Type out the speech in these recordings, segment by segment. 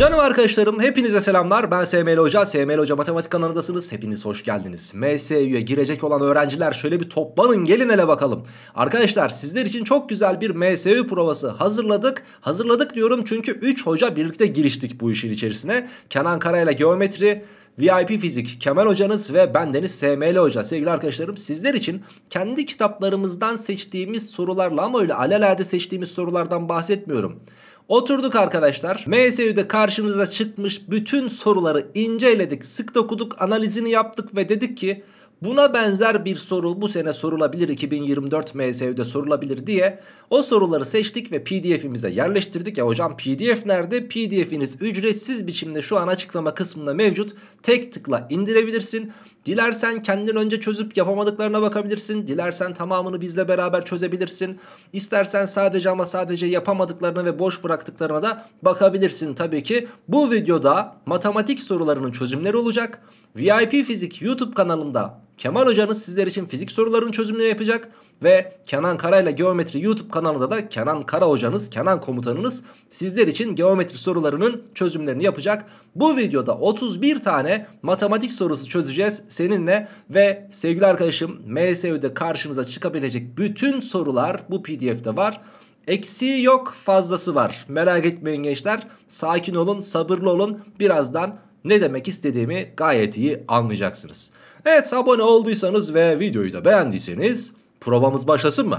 Canım arkadaşlarım hepinize selamlar ben SML Hoca SML Hoca Matematik kanalındasınız hepiniz hoş geldiniz MSU'ya girecek olan öğrenciler şöyle bir toplanın gelin hele bakalım Arkadaşlar sizler için çok güzel bir MSU provası hazırladık Hazırladık diyorum çünkü 3 hoca birlikte giriştik bu işin içerisine Kenan Karayla Geometri VIP Fizik Kemal Hocanız ve bendeniz SML Hoca. Sevgili arkadaşlarım sizler için kendi kitaplarımızdan seçtiğimiz sorularla ama öyle alelade seçtiğimiz sorulardan bahsetmiyorum. Oturduk arkadaşlar. MSU'de karşımıza çıkmış bütün soruları inceledik, sık dokuduk, analizini yaptık ve dedik ki Buna benzer bir soru bu sene sorulabilir 2024 MSU'da sorulabilir diye o soruları seçtik ve pdf'imize yerleştirdik. Ya hocam pdf nerede? Pdf'iniz ücretsiz biçimde şu an açıklama kısmında mevcut. Tek tıkla indirebilirsin. Dilersen kendin önce çözüp yapamadıklarına bakabilirsin. Dilersen tamamını bizle beraber çözebilirsin. İstersen sadece ama sadece yapamadıklarına ve boş bıraktıklarına da bakabilirsin tabii ki. Bu videoda matematik sorularının çözümleri olacak. VIP Fizik YouTube kanalında Kemal hocanız sizler için fizik sorularının çözümünü yapacak ve Kenan Kara ile Geometri YouTube kanalında da Kenan Kara hocanız, Kenan komutanınız sizler için geometri sorularının çözümlerini yapacak. Bu videoda 31 tane matematik sorusu çözeceğiz seninle ve sevgili arkadaşım MSU'da karşınıza çıkabilecek bütün sorular bu pdf'de var. Eksiği yok fazlası var. Merak etmeyin gençler. Sakin olun, sabırlı olun. Birazdan ne demek istediğimi gayet iyi anlayacaksınız. Evet abone olduysanız ve videoyu da beğendiyseniz provamız başlasın mı?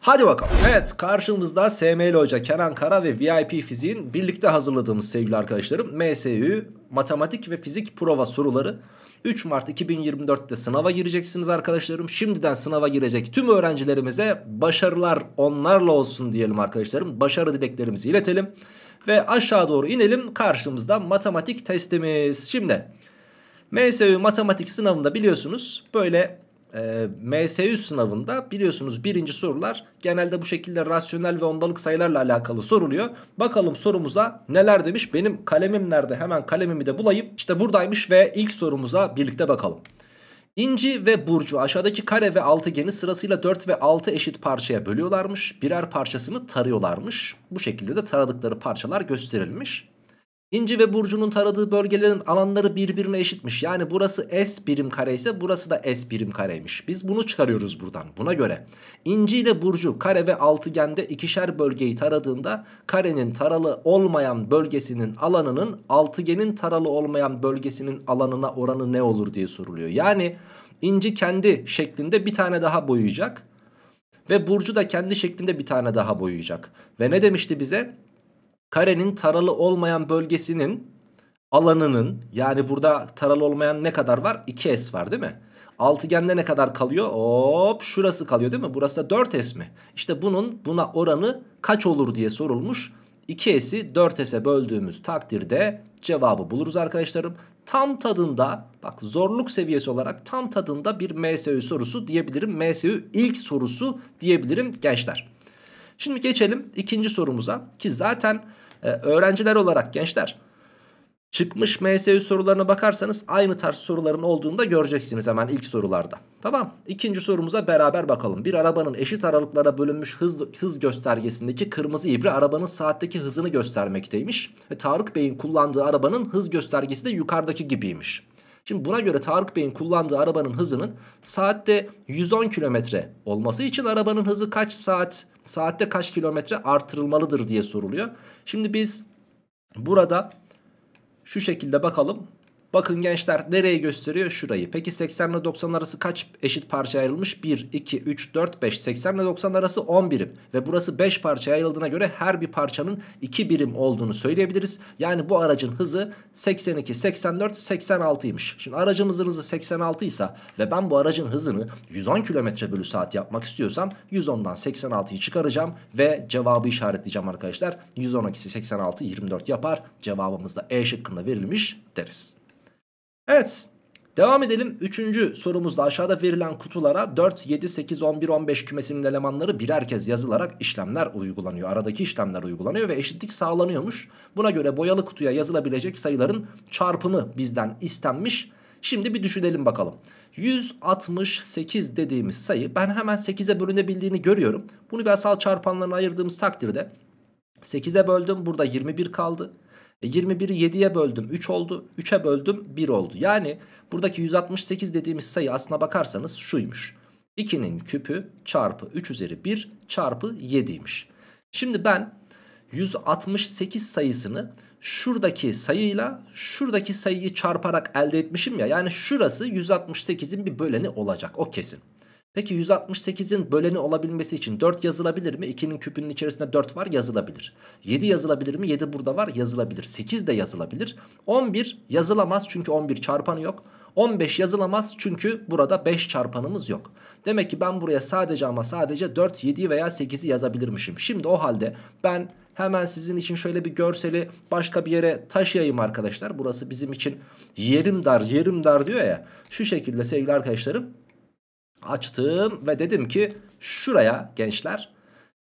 Hadi bakalım. Evet karşımızda SML Hoca, Kenan Kara ve VIP Fizik'in birlikte hazırladığımız sevgili arkadaşlarım MSÜ Matematik ve Fizik Prova soruları. 3 Mart 2024'te sınava gireceksiniz arkadaşlarım. Şimdiden sınava girecek tüm öğrencilerimize başarılar onlarla olsun diyelim arkadaşlarım. Başarı dileklerimizi iletelim. Ve aşağı doğru inelim karşımızda matematik testimiz. Şimdi MSU matematik sınavında biliyorsunuz böyle e, MSU sınavında biliyorsunuz birinci sorular genelde bu şekilde rasyonel ve ondalık sayılarla alakalı soruluyor. Bakalım sorumuza neler demiş benim kalemim nerede hemen kalemimi de bulayım. İşte buradaymış ve ilk sorumuza birlikte bakalım. İnci ve Burcu aşağıdaki kare ve altıgeni sırasıyla 4 ve 6 eşit parçaya bölüyorlarmış. Birer parçasını tarıyorlarmış. Bu şekilde de taradıkları parçalar gösterilmiş. İnci ve Burcu'nun taradığı bölgelerin alanları birbirine eşitmiş. Yani burası S birim kare ise burası da S birim kareymiş. Biz bunu çıkarıyoruz buradan buna göre. İnci ile Burcu kare ve altıgende ikişer bölgeyi taradığında karenin taralı olmayan bölgesinin alanının altıgenin taralı olmayan bölgesinin alanına oranı ne olur diye soruluyor. Yani İnci kendi şeklinde bir tane daha boyayacak. Ve Burcu da kendi şeklinde bir tane daha boyayacak. Ve ne demişti bize? karenin taralı olmayan bölgesinin alanının yani burada taralı olmayan ne kadar var? 2s var değil mi? Altıgende ne kadar kalıyor? Hop şurası kalıyor değil mi? Burası da 4s mi? İşte bunun buna oranı kaç olur diye sorulmuş. 2s'i 4s'e böldüğümüz takdirde cevabı buluruz arkadaşlarım. Tam tadında bak zorluk seviyesi olarak tam tadında bir MSÜ sorusu diyebilirim. MSÜ ilk sorusu diyebilirim gençler. Şimdi geçelim ikinci sorumuza ki zaten e, öğrenciler olarak gençler çıkmış MSU sorularına bakarsanız aynı tarz soruların olduğunu da göreceksiniz hemen ilk sorularda. Tamam ikinci sorumuza beraber bakalım. Bir arabanın eşit aralıklara bölünmüş hız, hız göstergesindeki kırmızı ibre arabanın saatteki hızını göstermekteymiş. E, Tarık Bey'in kullandığı arabanın hız göstergesi de yukarıdaki gibiymiş. Şimdi buna göre Tarık Bey'in kullandığı arabanın hızının saatte 110 kilometre olması için arabanın hızı kaç saat saatte kaç kilometre artırılmalıdır diye soruluyor. Şimdi biz burada şu şekilde bakalım Bakın gençler nereyi gösteriyor? Şurayı. Peki 80 ile 90 arası kaç eşit parça ayrılmış? 1, 2, 3, 4, 5. 80 ile 90 arası 10 birim. Ve burası 5 parçaya ayrıldığına göre her bir parçanın 2 birim olduğunu söyleyebiliriz. Yani bu aracın hızı 82, 84, 86'ymış. Şimdi aracımızın hızı 86 ise ve ben bu aracın hızını 110 km bölü saat yapmak istiyorsam 110'dan 86'yı çıkaracağım ve cevabı işaretleyeceğim arkadaşlar. 110 86 24 yapar. Cevabımız da E şıkkında verilmiş deriz. Evet devam edelim. Üçüncü sorumuzda aşağıda verilen kutulara 4, 7, 8, 11, 15 kümesinin elemanları birer kez yazılarak işlemler uygulanıyor. Aradaki işlemler uygulanıyor ve eşitlik sağlanıyormuş. Buna göre boyalı kutuya yazılabilecek sayıların çarpımı bizden istenmiş. Şimdi bir düşünelim bakalım. 168 dediğimiz sayı ben hemen 8'e bölünebildiğini görüyorum. Bunu bir asal çarpanlarına ayırdığımız takdirde 8'e böldüm burada 21 kaldı. E 21'i 7'ye böldüm 3 oldu. 3'e böldüm 1 oldu. Yani buradaki 168 dediğimiz sayı aslına bakarsanız şuymuş. 2'nin küpü çarpı 3 üzeri 1 çarpı 7'ymiş. Şimdi ben 168 sayısını şuradaki sayıyla şuradaki sayıyı çarparak elde etmişim ya. Yani şurası 168'in bir böleni olacak o kesin. Peki 168'in böleni olabilmesi için 4 yazılabilir mi? 2'nin küpünün içerisinde 4 var yazılabilir. 7 yazılabilir mi? 7 burada var yazılabilir. 8 de yazılabilir. 11 yazılamaz çünkü 11 çarpanı yok. 15 yazılamaz çünkü burada 5 çarpanımız yok. Demek ki ben buraya sadece ama sadece 4, 7 veya 8'i yazabilirmişim. Şimdi o halde ben hemen sizin için şöyle bir görseli başka bir yere taşıyayım arkadaşlar. Burası bizim için yerim dar yerim dar diyor ya. Şu şekilde sevgili arkadaşlarım açtım ve dedim ki şuraya gençler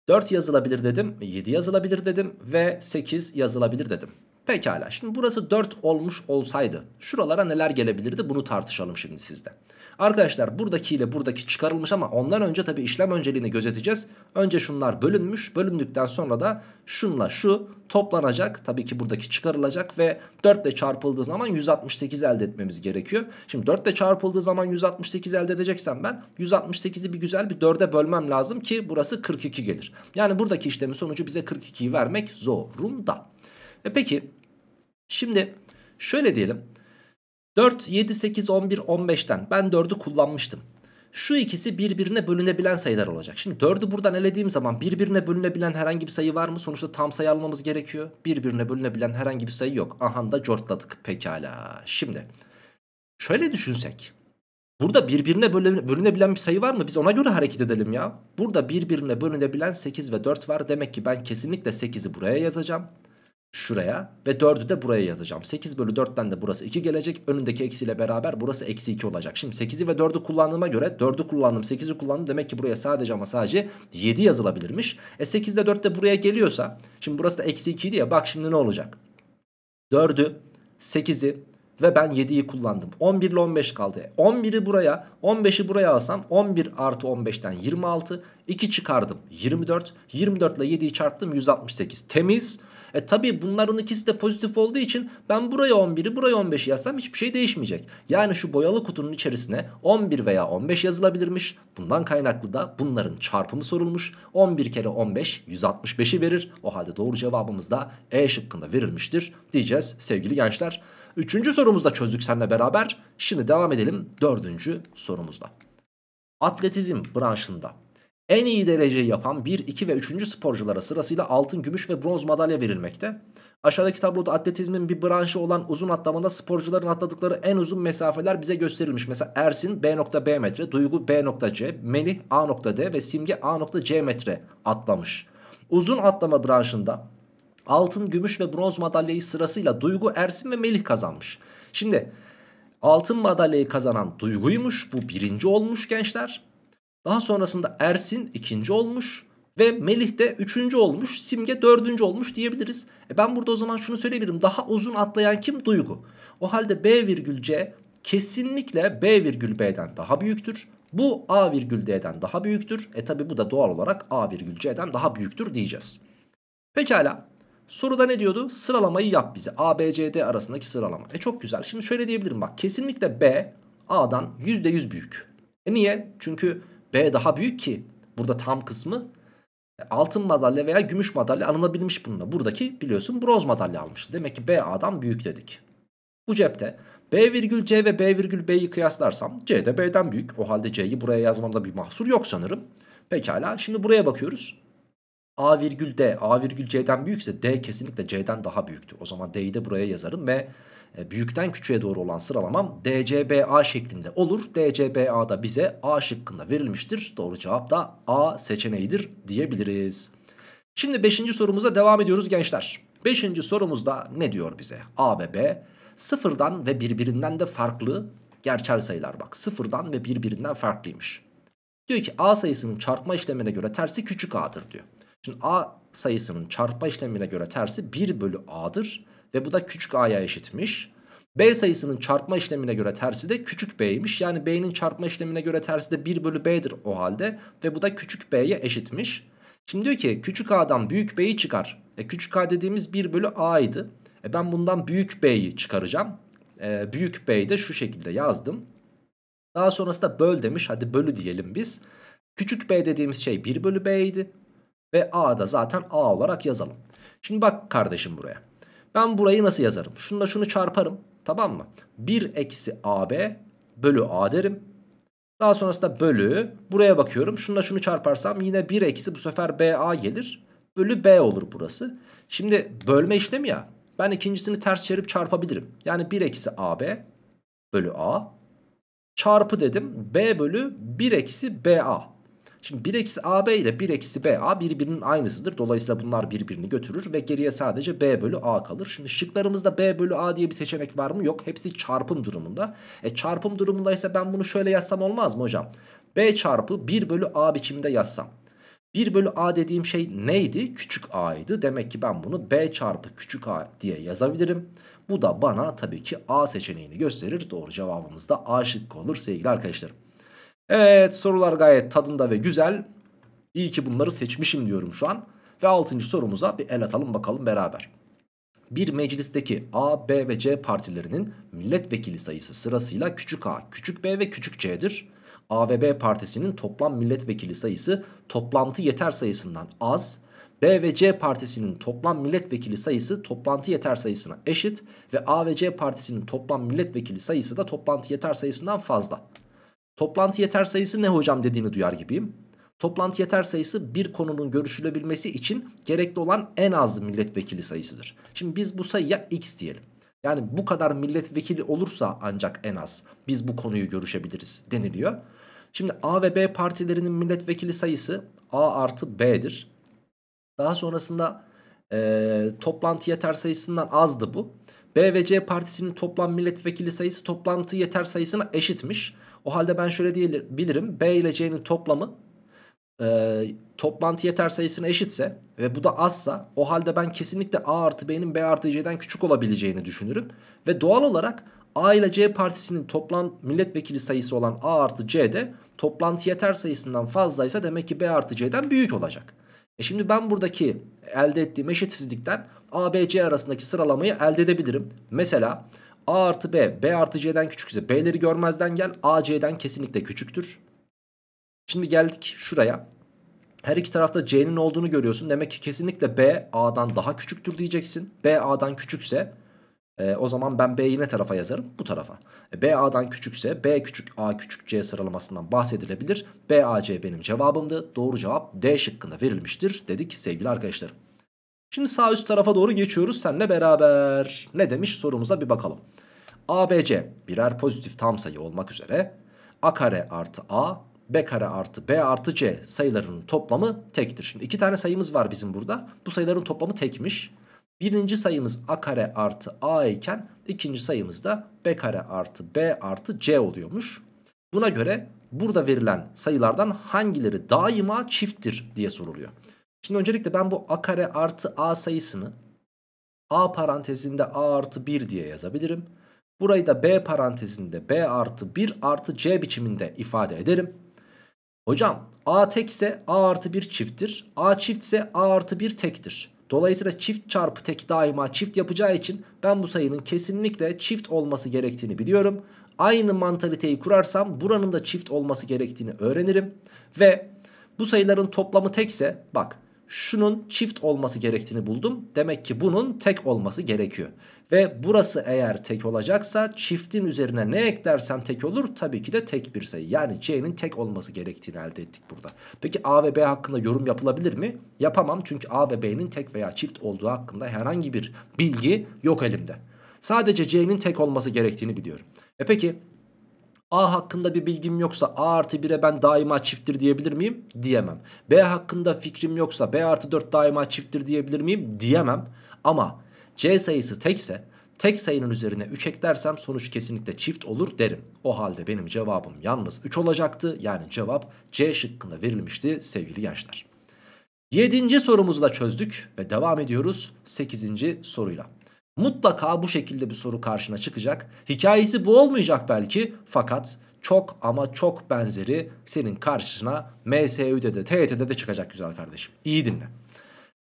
4 yazılabilir dedim 7 yazılabilir dedim ve 8 yazılabilir dedim. Pekala şimdi burası 4 olmuş olsaydı şuralara neler gelebilirdi bunu tartışalım şimdi sizde. Arkadaşlar buradaki ile buradaki çıkarılmış ama ondan önce tabi işlem önceliğini gözeteceğiz. Önce şunlar bölünmüş. Bölündükten sonra da şunla şu toplanacak. Tabii ki buradaki çıkarılacak ve 4 ile çarpıldığı zaman 168 elde etmemiz gerekiyor. Şimdi 4 ile çarpıldığı zaman 168 elde edeceksem ben 168'i bir güzel bir 4'e bölmem lazım ki burası 42 gelir. Yani buradaki işlemin sonucu bize 42'yi vermek zorunda. E peki şimdi şöyle diyelim. 4, 7, 8, 11, 15'ten ben 4'ü kullanmıştım. Şu ikisi birbirine bölünebilen sayılar olacak. Şimdi 4'ü buradan elediğim zaman birbirine bölünebilen herhangi bir sayı var mı? Sonuçta tam sayı almamız gerekiyor. Birbirine bölünebilen herhangi bir sayı yok. Aha da cortladık pekala. Şimdi şöyle düşünsek. Burada birbirine bölünebilen bir sayı var mı? Biz ona göre hareket edelim ya. Burada birbirine bölünebilen 8 ve 4 var. Demek ki ben kesinlikle 8'i buraya yazacağım şuraya ve 4'ü de buraya yazacağım. 8 bölü 4'ten de burası 2 gelecek. Önündeki eksiyle beraber burası eksi 2 olacak. Şimdi 8'i ve 4'ü kullandığıma göre 4'ü kullandım 8'i kullandım. Demek ki buraya sadece ama sadece 7 yazılabilirmiş. E 8 de 4 de buraya geliyorsa şimdi burası da eksi 2 idi ya bak şimdi ne olacak? 4'ü 8'i ve ben 7'yi kullandım. 11 ile 15 kaldı. 11'i e, buraya 15'i buraya alsam 11 artı 15'ten 26 2 çıkardım 24 24 ile 7'yi çarptım 168 temiz. E tabi bunların ikisi de pozitif olduğu için ben buraya 11'i buraya 15'i yazsam hiçbir şey değişmeyecek. Yani şu boyalı kutunun içerisine 11 veya 15 yazılabilirmiş. Bundan kaynaklı da bunların çarpımı sorulmuş. 11 kere 15 165'i verir. O halde doğru cevabımız da E şıkkında verilmiştir diyeceğiz sevgili gençler. Üçüncü sorumuzda çözdük seninle beraber. Şimdi devam edelim dördüncü sorumuzda. Atletizm branşında en iyi dereceyi yapan 1, 2 ve 3. sporculara sırasıyla altın, gümüş ve bronz madalya verilmekte. Aşağıdaki tabloda atletizmin bir branşı olan uzun atlamada sporcuların atladıkları en uzun mesafeler bize gösterilmiş. Mesela Ersin B.B metre, Duygu B.C, Melih A.D ve Simge A.C metre atlamış. Uzun atlama branşında altın, gümüş ve bronz madalyayı sırasıyla Duygu, Ersin ve Melih kazanmış. Şimdi altın madalyayı kazanan Duygu'ymuş. Bu birinci olmuş gençler. Daha sonrasında Ersin ikinci olmuş ve Melih de üçüncü olmuş, Simge dördüncü olmuş diyebiliriz. E ben burada o zaman şunu söyleyebilirim. Daha uzun atlayan kim? Duygu. O halde B virgül C kesinlikle B virgül B'den daha büyüktür. Bu A virgül D'den daha büyüktür. E tabi bu da doğal olarak A virgül C'den daha büyüktür diyeceğiz. Pekala. Soruda ne diyordu? Sıralamayı yap bize. A, B, C, D arasındaki sıralama. E çok güzel. Şimdi şöyle diyebilirim bak. Kesinlikle B A'dan %100 büyük. E niye? Çünkü B daha büyük ki burada tam kısmı altın madalya veya gümüş madalya alınabilmiş bununla. Buradaki biliyorsun bronz madalya almıştı. Demek ki B BA'dan büyük dedik. Bu cepte B virgül C ve B virgül B'yi kıyaslarsam C de B'den büyük. O halde C'yi buraya yazmamda bir mahsur yok sanırım. Pekala şimdi buraya bakıyoruz. A virgül D, A virgül C'den büyükse D kesinlikle C'den daha büyüktür. O zaman D'yi de buraya yazarım ve e, büyükten küçüğe doğru olan sıralamam DCBA şeklinde olur. DCBA da bize A şıkkında verilmiştir. Doğru cevap da A seçeneğidir diyebiliriz. Şimdi 5. sorumuza devam ediyoruz gençler. 5. sorumuzda ne diyor bize? A ve B sıfırdan ve birbirinden de farklı gerçel sayılar bak. Sıfırdan ve birbirinden farklıymış. Diyor ki A sayısının çarpma işlemine göre tersi küçük A'dır diyor. Şimdi a sayısının çarpma işlemine göre tersi 1 bölü a'dır. Ve bu da küçük a'ya eşitmiş. B sayısının çarpma işlemine göre tersi de küçük b'ymiş. Yani b'nin çarpma işlemine göre tersi de 1 bölü b'dir o halde. Ve bu da küçük b'ye eşitmiş. Şimdi diyor ki küçük a'dan büyük b'yi çıkar. E, küçük a dediğimiz 1 bölü a'ydı. E, ben bundan büyük b'yi çıkaracağım. E, büyük b'yi de şu şekilde yazdım. Daha sonrasında böl demiş. Hadi bölü diyelim biz. Küçük b dediğimiz şey 1 bölü b'ydi. Ve A'da zaten A olarak yazalım. Şimdi bak kardeşim buraya. Ben burayı nasıl yazarım? Şununla şunu çarparım. Tamam mı? 1 eksi AB bölü A derim. Daha sonrasında bölü. Buraya bakıyorum. Şununla şunu çarparsam yine 1 eksi bu sefer BA gelir. Bölü B olur burası. Şimdi bölme işlemi ya. Ben ikincisini ters çevirip çarpabilirim. Yani 1 eksi AB bölü A çarpı dedim. B bölü 1 eksi BA. Şimdi 1 eksi AB ile 1 eksi BA birbirinin aynısıdır. Dolayısıyla bunlar birbirini götürür ve geriye sadece B bölü A kalır. Şimdi şıklarımızda B bölü A diye bir seçenek var mı? Yok. Hepsi çarpım durumunda. E çarpım durumunda ise ben bunu şöyle yazsam olmaz mı hocam? B çarpı 1 bölü A biçiminde yazsam. 1 bölü a dediğim şey neydi? Küçük a'ydı. Demek ki ben bunu b çarpı küçük a diye yazabilirim. Bu da bana tabii ki a seçeneğini gösterir. Doğru cevabımız da a şıkkı olur sevgili arkadaşlarım. Evet sorular gayet tadında ve güzel. İyi ki bunları seçmişim diyorum şu an. Ve 6. sorumuza bir el atalım bakalım beraber. Bir meclisteki A, B ve C partilerinin milletvekili sayısı sırasıyla küçük a, küçük b ve küçük c'dir. A ve B partisinin toplam milletvekili sayısı toplantı yeter sayısından az. B ve C partisinin toplam milletvekili sayısı toplantı yeter sayısına eşit ve A ve C partisinin toplam milletvekili sayısı da toplantı yeter sayısından fazla. Toplantı yeter sayısı ne hocam dediğini duyar gibiyim. Toplantı yeter sayısı bir konunun görüşülebilmesi için gerekli olan en az milletvekili sayısıdır. Şimdi biz bu sayıya x diyelim. Yani bu kadar milletvekili olursa ancak en az biz bu konuyu görüşebiliriz deniliyor. Şimdi A ve B partilerinin milletvekili sayısı A artı B'dir. Daha sonrasında e, toplantı yeter sayısından azdı bu. B ve C partisinin toplam milletvekili sayısı toplantı yeter sayısına eşitmiş. O halde ben şöyle diyebilirim. B ile C'nin toplamı e, toplantı yeter sayısına eşitse ve bu da azsa o halde ben kesinlikle A artı B'nin B artı C'den küçük olabileceğini düşünürüm. Ve doğal olarak A ile C partisinin toplam milletvekili sayısı olan A artı C'de toplantı yeter sayısından fazlaysa demek ki B artı C'den büyük olacak. E şimdi ben buradaki elde ettiğim eşitsizlikten A, B, C arasındaki sıralamayı elde edebilirim. Mesela... A artı B, B artı C'den küçük ise B'leri görmezden gel. A C'den kesinlikle küçüktür. Şimdi geldik şuraya. Her iki tarafta C'nin olduğunu görüyorsun. Demek ki kesinlikle B A'dan daha küçüktür diyeceksin. B A'dan küçükse e, o zaman ben B'yi ne tarafa yazarım? Bu tarafa. E, B A'dan küçükse B küçük A küçük C sıralamasından bahsedilebilir. B A C benim cevabımdı. Doğru cevap D şıkkında verilmiştir dedik sevgili arkadaşlarım. Şimdi sağ üst tarafa doğru geçiyoruz seninle beraber. Ne demiş sorumuza bir bakalım. ABC birer pozitif tam sayı olmak üzere A kare artı A, B kare artı B artı C sayılarının toplamı tektir. Şimdi iki tane sayımız var bizim burada. Bu sayıların toplamı tekmiş. Birinci sayımız A kare artı A iken ikinci sayımız da B kare artı B artı C oluyormuş. Buna göre burada verilen sayılardan hangileri daima çifttir diye soruluyor. Şimdi öncelikle ben bu a kare artı a sayısını a parantezinde a artı 1 diye yazabilirim. Burayı da B parantezinde B artı 1 artı C biçiminde ifade ederim. Hocam A tekse A artı 1 çifttir. A çiftse A artı 1 tektir. Dolayısıyla çift çarpı tek daima çift yapacağı için ben bu sayının kesinlikle çift olması gerektiğini biliyorum. Aynı mantaliteyi kurarsam buranın da çift olması gerektiğini öğrenirim. Ve bu sayıların toplamı tekse bak şunun çift olması gerektiğini buldum. Demek ki bunun tek olması gerekiyor. Ve burası eğer tek olacaksa çiftin üzerine ne eklersem tek olur tabii ki de tek bir sayı. Yani C'nin tek olması gerektiğini elde ettik burada. Peki A ve B hakkında yorum yapılabilir mi? Yapamam çünkü A ve B'nin tek veya çift olduğu hakkında herhangi bir bilgi yok elimde. Sadece C'nin tek olması gerektiğini biliyorum. E peki A hakkında bir bilgim yoksa A artı 1'e ben daima çifttir diyebilir miyim? Diyemem. B hakkında fikrim yoksa B artı 4 daima çifttir diyebilir miyim? Diyemem. Ama C sayısı tekse tek sayının üzerine 3 eklersem sonuç kesinlikle çift olur derim. O halde benim cevabım yalnız 3 olacaktı. Yani cevap C şıkkında verilmişti sevgili gençler. 7. sorumuzu da çözdük ve devam ediyoruz 8. soruyla. Mutlaka bu şekilde bir soru karşına çıkacak. Hikayesi bu olmayacak belki fakat çok ama çok benzeri senin karşısına MSÜ'de de TYT'de de çıkacak güzel kardeşim. İyi dinle.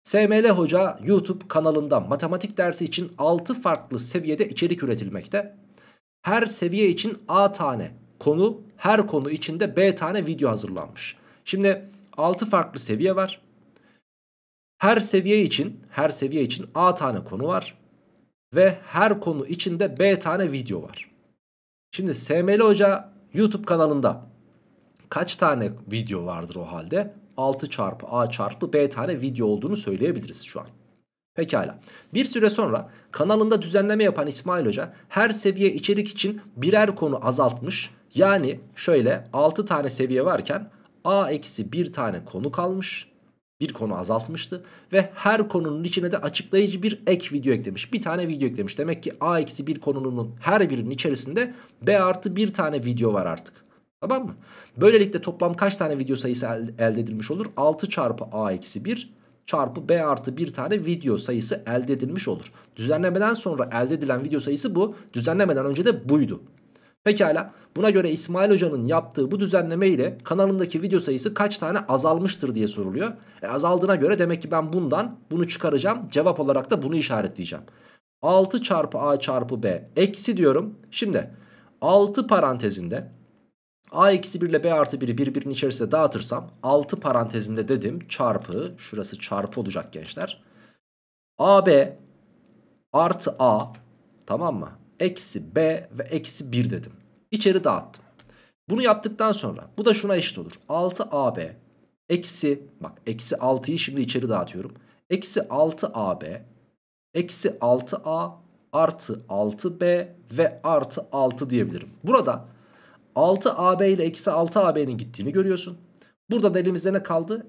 SML Hoca YouTube kanalında matematik dersi için 6 farklı seviyede içerik üretilmekte. Her seviye için A tane konu, her konu içinde B tane video hazırlanmış. Şimdi 6 farklı seviye var. Her seviye için, her seviye için A tane konu var ve her konu içinde B tane video var. Şimdi SML Hoca YouTube kanalında kaç tane video vardır o halde? 6 çarpı A çarpı B tane video olduğunu söyleyebiliriz şu an. Pekala. Bir süre sonra kanalında düzenleme yapan İsmail Hoca her seviye içerik için birer konu azaltmış. Yani şöyle 6 tane seviye varken A eksi 1 tane konu kalmış bir konu azaltmıştı ve her konunun içine de açıklayıcı bir ek video eklemiş. Bir tane video eklemiş. Demek ki A eksi bir konunun her birinin içerisinde B artı bir tane video var artık. Tamam mı? Böylelikle toplam kaç tane video sayısı elde edilmiş olur? 6 çarpı A eksi 1 çarpı B artı bir tane video sayısı elde edilmiş olur. Düzenlemeden sonra elde edilen video sayısı bu. Düzenlemeden önce de buydu. Pekala buna göre İsmail Hoca'nın yaptığı bu düzenleme ile kanalındaki video sayısı kaç tane azalmıştır diye soruluyor. E, azaldığına göre demek ki ben bundan bunu çıkaracağım cevap olarak da bunu işaretleyeceğim. 6 çarpı a çarpı b eksi diyorum. Şimdi 6 parantezinde a eksi 1 ile b artı 1'i birbirinin içerisinde dağıtırsam 6 parantezinde dedim çarpı şurası çarpı olacak gençler. AB artı a tamam mı? eksi b ve eksi 1 dedim. İçeri dağıttım. Bunu yaptıktan sonra bu da şuna eşit olur. 6ab eksi bak eksi 6'yı şimdi içeri dağıtıyorum. Eksi 6ab eksi 6a artı 6b ve artı 6 diyebilirim. Burada 6ab ile eksi 6ab'nin gittiğini görüyorsun. Burada da elimizde ne kaldı?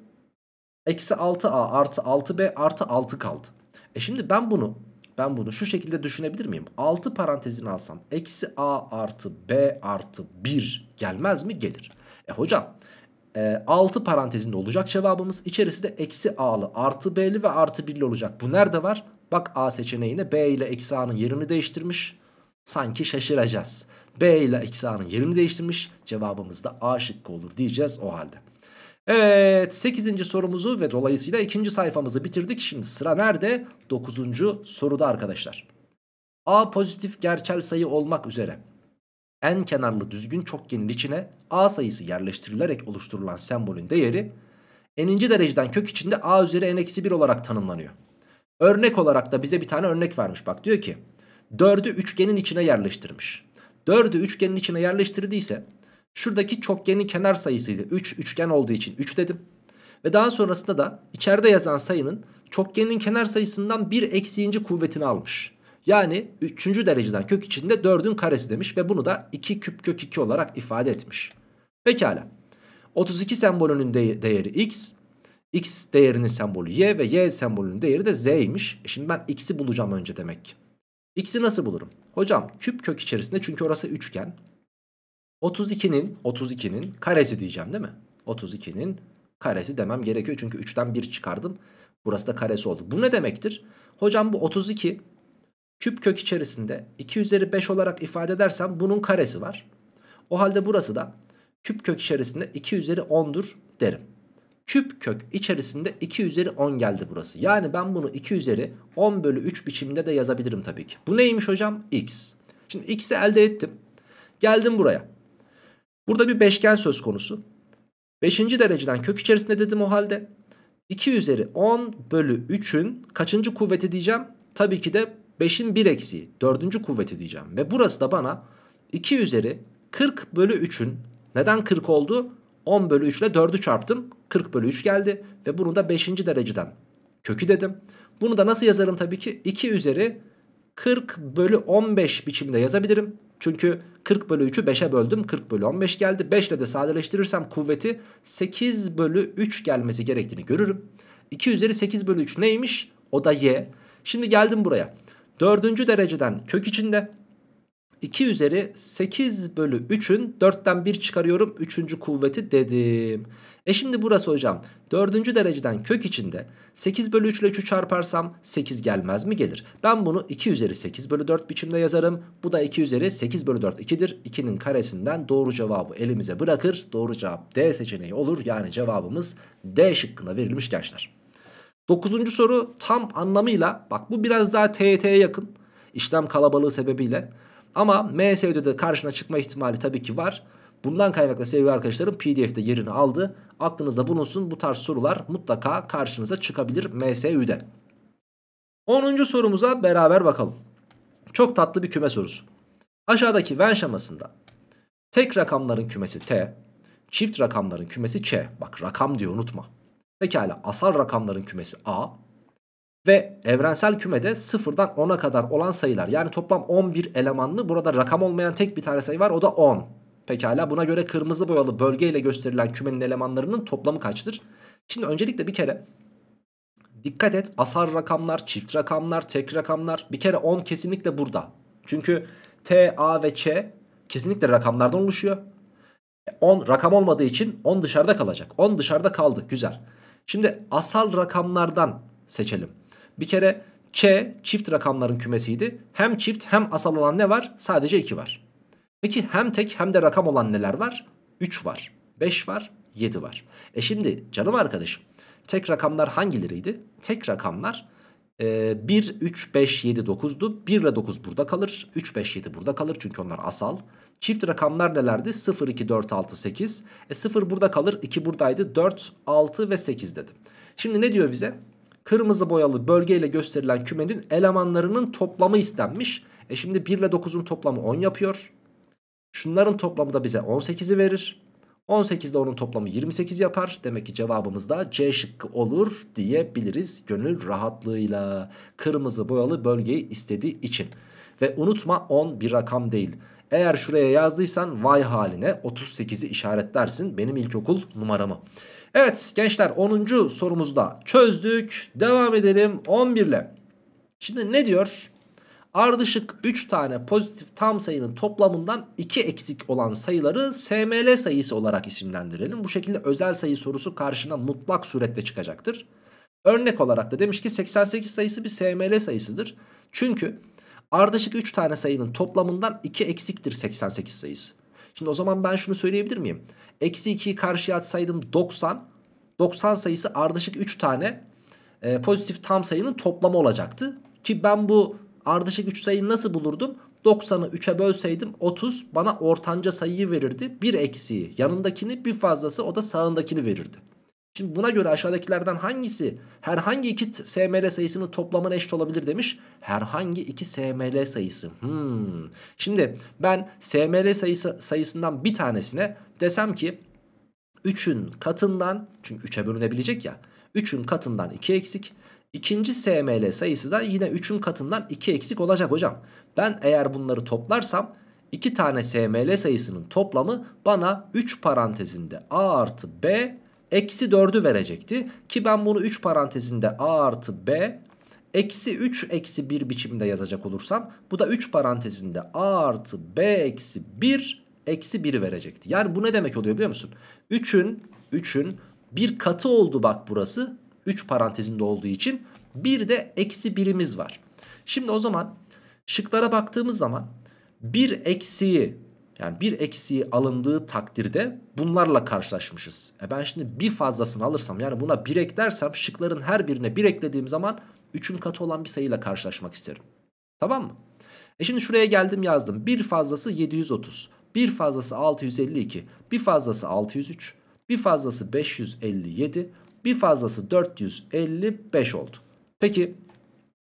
Eksi 6a artı 6b artı 6 kaldı. E şimdi ben bunu ben bunu şu şekilde düşünebilir miyim? 6 parantezini alsam eksi a artı b artı 1 gelmez mi? Gelir. E hocam e, 6 parantezinde olacak cevabımız. içerisinde eksi a'lı artı b'li ve artı 1'li olacak. Bu nerede var? Bak a seçeneğine b ile eksi a'nın yerini değiştirmiş. Sanki şaşıracağız. B ile eksi a'nın yerini değiştirmiş. Cevabımız da a şıkkı olur diyeceğiz o halde. Evet 8. sorumuzu ve dolayısıyla 2. sayfamızı bitirdik. Şimdi sıra nerede? 9. soruda arkadaşlar. A pozitif gerçel sayı olmak üzere en kenarlı düzgün çokgenin içine A sayısı yerleştirilerek oluşturulan sembolün değeri n'inci dereceden kök içinde A üzeri n-1 olarak tanımlanıyor. Örnek olarak da bize bir tane örnek vermiş. Bak diyor ki 4'ü üçgenin içine yerleştirmiş. 4'ü üçgenin içine yerleştirdiyse Şuradaki çokgenin kenar sayısıydı. 3 üçgen olduğu için 3 dedim. Ve daha sonrasında da içeride yazan sayının çokgenin kenar sayısından 1 eksiğinci kuvvetini almış. Yani 3. dereceden kök içinde 4'ün karesi demiş ve bunu da 2 küp kök 2 olarak ifade etmiş. Pekala. 32 sembolünün de değeri x, x değerinin sembolü y ve y sembolünün değeri de z'ymiş. E şimdi ben x'i bulacağım önce demek ki. X'i nasıl bulurum? Hocam küp kök içerisinde çünkü orası üçgen. 32'nin 32'nin karesi diyeceğim değil mi? 32'nin karesi demem gerekiyor. Çünkü 3'ten 1 çıkardım. Burası da karesi oldu. Bu ne demektir? Hocam bu 32 küp kök içerisinde 2 üzeri 5 olarak ifade edersem bunun karesi var. O halde burası da küp kök içerisinde 2 üzeri 10'dur derim. Küp kök içerisinde 2 üzeri 10 geldi burası. Yani ben bunu 2 üzeri 10 bölü 3 biçiminde de yazabilirim tabii ki. Bu neymiş hocam? X. Şimdi x'i elde ettim. Geldim buraya. Burada bir beşgen söz konusu. Beşinci dereceden kök içerisinde dedim o halde. 2 üzeri 10 bölü 3'ün kaçıncı kuvveti diyeceğim? Tabii ki de 5'in 1 eksiği. Dördüncü kuvveti diyeceğim. Ve burası da bana 2 üzeri 40 bölü 3'ün neden 40 oldu? 10 bölü 3 ile 4'ü çarptım. 40 bölü 3 geldi. Ve bunu da 5. dereceden kökü dedim. Bunu da nasıl yazarım tabii ki? 2 üzeri 40 bölü 15 biçimde yazabilirim. Çünkü 40 bölü 3'ü 5'e böldüm. 40 bölü 15 geldi. 5 ile de sadeleştirirsem kuvveti 8 bölü 3 gelmesi gerektiğini görürüm. 2 üzeri 8 bölü 3 neymiş? O da y. Şimdi geldim buraya. Dördüncü dereceden kök içinde 2 üzeri 8 bölü 3'ün 4'ten 1 çıkarıyorum. 3. kuvveti dedim. E şimdi burası hocam Dördüncü dereceden kök içinde 8 bölü 3 ile 3'ü çarparsam 8 gelmez mi gelir? Ben bunu 2 üzeri 8 bölü 4 biçimde yazarım. Bu da 2 üzeri 8 bölü 4 2'dir. 2'nin karesinden doğru cevabı elimize bırakır. Doğru cevap D seçeneği olur. Yani cevabımız D şıkkına verilmiş gençler. Dokuzuncu soru tam anlamıyla bak bu biraz daha TYT'ye yakın. işlem kalabalığı sebebiyle. Ama MSÖ'de de karşına çıkma ihtimali tabii ki var. Bundan kaynaklı sevgili arkadaşlarım pdf'de yerini aldı. Aklınızda bulunsun bu tarz sorular mutlaka karşınıza çıkabilir MSÜ'de. 10. sorumuza beraber bakalım. Çok tatlı bir küme sorusu. Aşağıdaki Venn şemasında tek rakamların kümesi T, çift rakamların kümesi Ç. Bak rakam diyor unutma. Pekala asal rakamların kümesi A ve evrensel kümede sıfırdan 10'a kadar olan sayılar yani toplam 11 elemanlı burada rakam olmayan tek bir tane sayı var o da 10. Pekala buna göre kırmızı boyalı bölgeyle gösterilen kümenin elemanlarının toplamı kaçtır? Şimdi öncelikle bir kere dikkat et asar rakamlar, çift rakamlar, tek rakamlar. Bir kere 10 kesinlikle burada. Çünkü T, A ve Ç kesinlikle rakamlardan oluşuyor. 10 rakam olmadığı için 10 dışarıda kalacak. 10 dışarıda kaldı. Güzel. Şimdi asal rakamlardan seçelim. Bir kere Ç çift rakamların kümesiydi. Hem çift hem asal olan ne var? Sadece 2 var. Peki hem tek hem de rakam olan neler var? 3 var, 5 var, 7 var. E şimdi canım arkadaşım tek rakamlar hangileriydi? Tek rakamlar e, 1, 3, 5, 7, 9'du. 1 ile 9 burada kalır. 3, 5, 7 burada kalır çünkü onlar asal. Çift rakamlar nelerdi? 0, 2, 4, 6, 8. E 0 burada kalır, 2 buradaydı. 4, 6 ve 8 dedim. Şimdi ne diyor bize? Kırmızı boyalı bölgeyle gösterilen kümenin elemanlarının toplamı istenmiş. E şimdi 1 ile 9'un toplamı 10 yapıyor. Şunların toplamı da bize 18'i verir. 18 ile onun toplamı 28 yapar. Demek ki cevabımız da C şıkkı olur diyebiliriz gönül rahatlığıyla. Kırmızı boyalı bölgeyi istediği için. Ve unutma 10 bir rakam değil. Eğer şuraya yazdıysan vay haline 38'i işaretlersin benim ilkokul numaramı. Evet gençler 10. sorumuzu da çözdük. Devam edelim 11 ile. Şimdi ne diyor? ardışık 3 tane pozitif tam sayının toplamından 2 eksik olan sayıları SML sayısı olarak isimlendirelim. Bu şekilde özel sayı sorusu karşına mutlak suretle çıkacaktır. Örnek olarak da demiş ki 88 sayısı bir SML sayısıdır. Çünkü ardışık 3 tane sayının toplamından 2 eksiktir 88 sayısı. Şimdi o zaman ben şunu söyleyebilir miyim? Eksi 2'yi karşıya atsaydım 90. 90 sayısı ardışık 3 tane e, pozitif tam sayının toplamı olacaktı. Ki ben bu Ardışık 3 sayıyı nasıl bulurdum? 90'ı 3'e bölseydim 30 bana ortanca sayıyı verirdi. Bir eksiği yanındakini bir fazlası o da sağındakini verirdi. Şimdi buna göre aşağıdakilerden hangisi herhangi iki SML sayısının toplamına eşit olabilir demiş. Herhangi iki SML sayısı. Hmm. Şimdi ben SML sayısı, sayısından bir tanesine desem ki 3'ün katından çünkü 3'e bölünebilecek ya 3'ün katından 2 eksik İkinci SML sayısı da yine 3'ün katından 2 eksik olacak hocam. Ben eğer bunları toplarsam 2 tane SML sayısının toplamı bana 3 parantezinde A artı B eksi 4'ü verecekti. Ki ben bunu 3 parantezinde A artı B eksi 3 eksi 1 biçimde yazacak olursam bu da 3 parantezinde A artı B eksi 1 eksi 1 verecekti. Yani bu ne demek oluyor biliyor musun? 3'ün 3'ün bir katı oldu bak burası 3 parantezinde olduğu için bir de eksi birimiz var. Şimdi o zaman şıklara baktığımız zaman bir eksiği yani bir eksiği alındığı takdirde bunlarla karşılaşmışız. E ben şimdi bir fazlasını alırsam yani buna bir eklersem şıkların her birine bir eklediğim zaman 3'ün katı olan bir sayıyla karşılaşmak isterim. Tamam mı? E şimdi şuraya geldim yazdım. Bir fazlası 730. Bir fazlası 652. Bir fazlası 603. Bir fazlası 557. Bir fazlası 455 oldu. Peki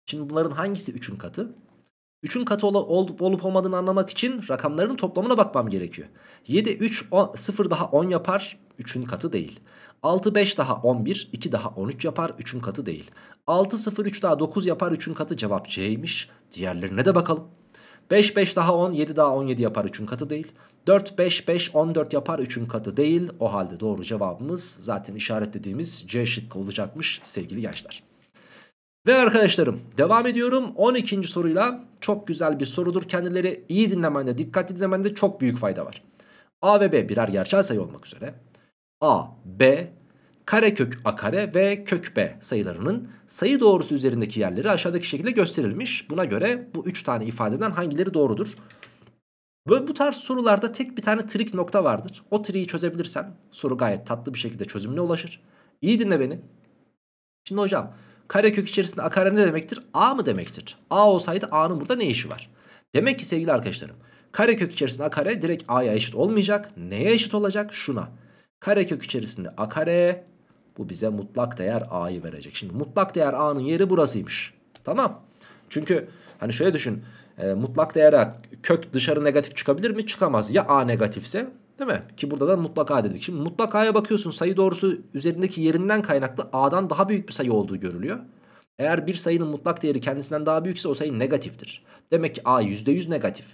şimdi bunların hangisi 3'ün katı? 3'ün katı olup, olup olmadığını anlamak için rakamların toplamına bakmam gerekiyor. 7, 3, 10, 0 daha 10 yapar. 3'ün katı değil. 6, 5 daha 11. 2 daha 13 yapar. 3'ün katı değil. 6, 0, 3 daha 9 yapar. 3'ün katı cevap C'ymiş. Diğerlerine de bakalım. 5, 5 daha 10. 7 daha 17 yapar. 3'ün katı değil. 4, 5, 5, 14 yapar 3'ün katı değil. O halde doğru cevabımız zaten işaretlediğimiz C şıkkı olacakmış sevgili gençler. Ve arkadaşlarım devam ediyorum 12. soruyla çok güzel bir sorudur. Kendileri iyi dinlemende dikkatli dinlemende çok büyük fayda var. A ve B birer gerçel sayı olmak üzere. A, B, karekök A kare ve kök B sayılarının sayı doğrusu üzerindeki yerleri aşağıdaki şekilde gösterilmiş. Buna göre bu 3 tane ifadeden hangileri doğrudur? Böyle bu tarz sorularda tek bir tane trik nokta vardır. O triği çözebilirsen soru gayet tatlı bir şekilde çözümüne ulaşır. İyi dinle beni. Şimdi hocam karekök içerisinde a kare ne demektir? A mı demektir? A olsaydı A'nın burada ne işi var? Demek ki sevgili arkadaşlarım karekök içerisinde a kare direkt A'ya eşit olmayacak. Neye eşit olacak? Şuna. Karekök içerisinde a kare bu bize mutlak değer A'yı verecek. Şimdi mutlak değer A'nın yeri burasıymış. Tamam. Çünkü hani şöyle düşün. E, mutlak değere kök dışarı negatif çıkabilir mi? Çıkamaz. Ya a negatifse değil mi? Ki burada da mutlak a dedik. Şimdi mutlak a'ya bakıyorsun sayı doğrusu üzerindeki yerinden kaynaklı a'dan daha büyük bir sayı olduğu görülüyor. Eğer bir sayının mutlak değeri kendisinden daha büyükse o sayı negatiftir. Demek ki a %100 negatif.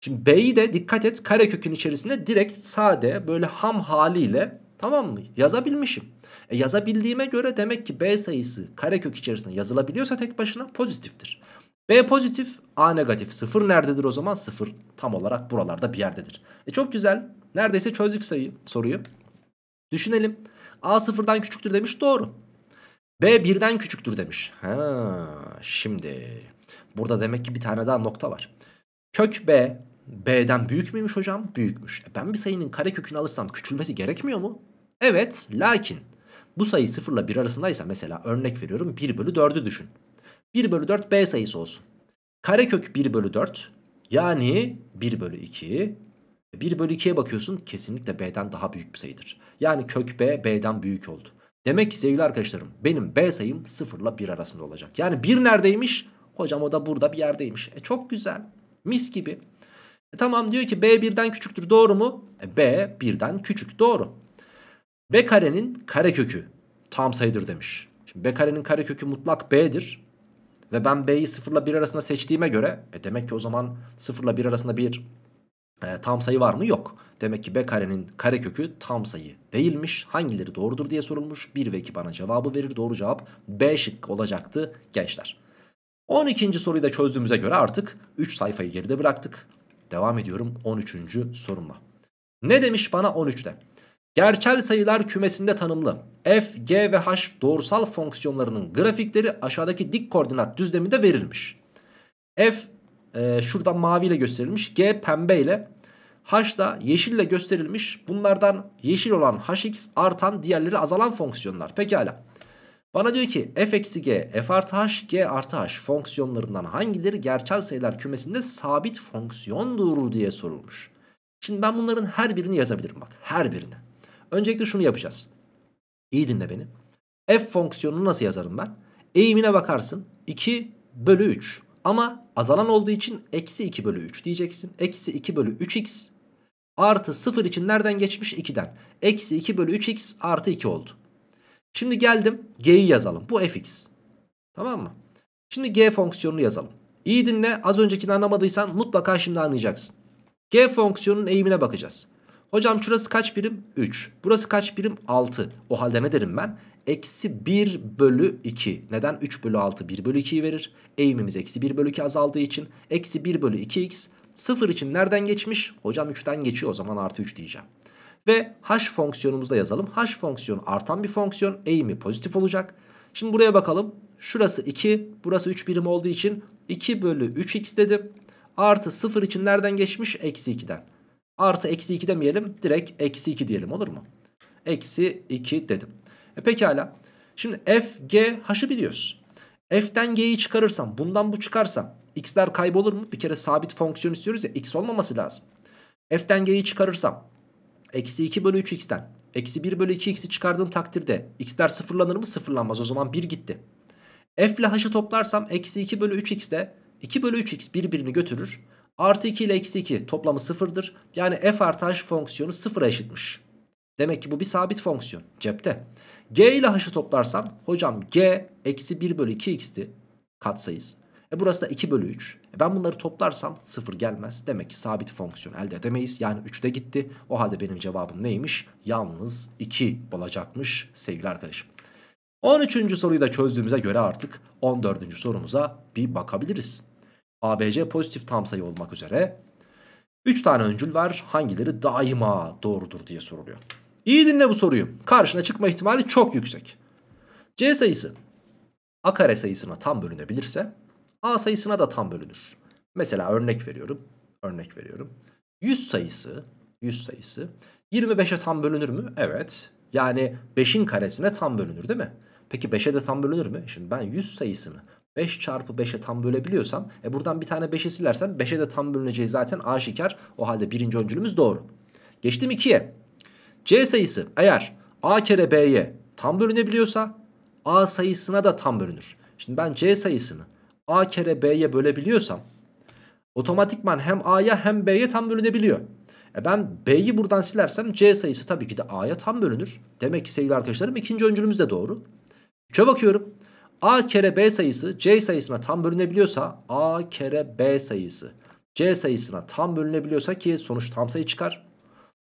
Şimdi b'yi de dikkat et karekökün içerisinde direkt sade böyle ham haliyle tamam mı yazabilmişim. E yazabildiğime göre demek ki b sayısı karekök içerisinde yazılabiliyorsa tek başına pozitiftir. B pozitif A negatif. Sıfır nerededir o zaman? Sıfır tam olarak buralarda bir yerdedir. E çok güzel. Neredeyse çözdük sayı, soruyu. Düşünelim. A sıfırdan küçüktür demiş doğru. B birden küçüktür demiş. Ha, şimdi burada demek ki bir tane daha nokta var. Kök B B'den büyük müymüş hocam? Büyükmüş. E ben bir sayının kare kökünü alırsam küçülmesi gerekmiyor mu? Evet lakin bu sayı sıfırla bir 1 arasındaysa mesela örnek veriyorum 1 bölü 4'ü düşün. 1 bölü 4 B sayısı olsun. Karekök 1 bölü 4 yani 1 bölü 2. 1 bölü 2'ye bakıyorsun kesinlikle B'den daha büyük bir sayıdır. Yani kök B B'den büyük oldu. Demek ki sevgili arkadaşlarım benim B sayım 0 ile 1 arasında olacak. Yani 1 neredeymiş? Hocam o da burada bir yerdeymiş. E çok güzel. Mis gibi. E tamam diyor ki B 1'den küçüktür doğru mu? E B 1'den küçük doğru. B karenin karekökü tam sayıdır demiş. Şimdi B karenin karekökü mutlak B'dir. Ve ben B'yi 0 ile 1 arasında seçtiğime göre e demek ki o zaman 0 ile 1 arasında bir e, tam sayı var mı? Yok. Demek ki B karenin karekökü tam sayı değilmiş. Hangileri doğrudur diye sorulmuş. 1 ve 2 bana cevabı verir. Doğru cevap B şıkkı olacaktı gençler. 12. soruyu da çözdüğümüze göre artık 3 sayfayı geride bıraktık. Devam ediyorum 13. sorumla. Ne demiş bana 13'te? Gerçel sayılar kümesinde tanımlı f, g ve h doğrusal fonksiyonlarının grafikleri aşağıdaki dik koordinat düzleminde verilmiş. f e, şurada maviyle gösterilmiş, g pembeyle, h da yeşille gösterilmiş. Bunlardan yeşil olan hx artan diğerleri azalan fonksiyonlar. Pekala. Bana diyor ki f eksi g, f artı h, g artı h fonksiyonlarından hangileri gerçel sayılar kümesinde sabit fonksiyondur diye sorulmuş. Şimdi ben bunların her birini yazabilirim bak her birini. Öncelikle şunu yapacağız. İyi dinle beni. F fonksiyonunu nasıl yazarım ben? Eğimine bakarsın. 2 bölü 3. Ama azalan olduğu için eksi 2 bölü 3 diyeceksin. Eksi 2 bölü 3x artı 0 için nereden geçmiş? 2'den. Eksi 2 bölü 3x artı 2 oldu. Şimdi geldim g'yi yazalım. Bu fx. Tamam mı? Şimdi g fonksiyonunu yazalım. İyi dinle az öncekini anlamadıysan mutlaka şimdi anlayacaksın. G fonksiyonunun eğimine bakacağız. Hocam şurası kaç birim? 3. Burası kaç birim? 6. O halde ne derim ben? Eksi 1 bölü 2. Neden? 3 bölü 6 1 bölü 2'yi verir. Eğimimiz eksi 1 bölü 2 azaldığı için. Eksi 1 bölü 2x. 0 için nereden geçmiş? Hocam 3'ten geçiyor o zaman artı 3 diyeceğim. Ve h fonksiyonumuzda yazalım. H fonksiyonu artan bir fonksiyon. Eğimi pozitif olacak. Şimdi buraya bakalım. Şurası 2. Burası 3 birim olduğu için 2 bölü 3x dedim. Artı 0 için nereden geçmiş? Eksi 2'den. Artı eksi 2 demeyelim. Direkt eksi 2 diyelim olur mu? Eksi 2 dedim. E pekala. Şimdi f, g, h'ı biliyoruz. F'den g'yi çıkarırsam, bundan bu çıkarsam x'ler kaybolur mu? Bir kere sabit fonksiyon istiyoruz ya x olmaması lazım. F'den g'yi çıkarırsam eksi 2 bölü 3 x'ten eksi 1 bölü 2 x'i çıkardığım takdirde x'ler sıfırlanır mı? Sıfırlanmaz. O zaman 1 gitti. F ile h'ı toplarsam eksi 2 bölü 3 x ile 2 bölü 3 x birbirini götürür. Artı 2 ile eksi 2 toplamı sıfırdır. Yani f artı h fonksiyonu sıfıra eşitmiş. Demek ki bu bir sabit fonksiyon cepte. G ile h'ı toplarsan hocam g eksi 1 bölü 2x'ti katsayız. E burası da 2 bölü 3. E ben bunları toplarsam sıfır gelmez. Demek ki sabit fonksiyon elde edemeyiz. Yani 3 de gitti. O halde benim cevabım neymiş? Yalnız 2 olacakmış sevgili arkadaşım. 13. soruyu da çözdüğümüze göre artık 14. sorumuza bir bakabiliriz. ABC pozitif tam sayı olmak üzere. 3 tane öncül var. Hangileri daima doğrudur diye soruluyor. İyi dinle bu soruyu. Karşına çıkma ihtimali çok yüksek. C sayısı A kare sayısına tam bölünebilirse A sayısına da tam bölünür. Mesela örnek veriyorum. Örnek veriyorum. 100 sayısı 100 sayısı 25'e tam bölünür mü? Evet. Yani 5'in karesine tam bölünür değil mi? Peki 5'e de tam bölünür mü? Şimdi ben 100 sayısını 5 çarpı 5'e tam bölebiliyorsam e buradan bir tane 5'i silersem, 5'e de tam bölüneceği zaten aşikar. O halde birinci öncülümüz doğru. Geçtim 2'ye. C sayısı eğer A kere B'ye tam bölünebiliyorsa A sayısına da tam bölünür. Şimdi ben C sayısını A kere B'ye bölebiliyorsam otomatikman hem A'ya hem B'ye tam bölünebiliyor. E ben B'yi buradan silersem C sayısı tabii ki de A'ya tam bölünür. Demek ki sevgili arkadaşlarım ikinci öncülümüz de doğru. 3'e bakıyorum. A kere B sayısı C sayısına tam bölünebiliyorsa A kere B sayısı C sayısına tam bölünebiliyorsa ki sonuç tam sayı çıkar.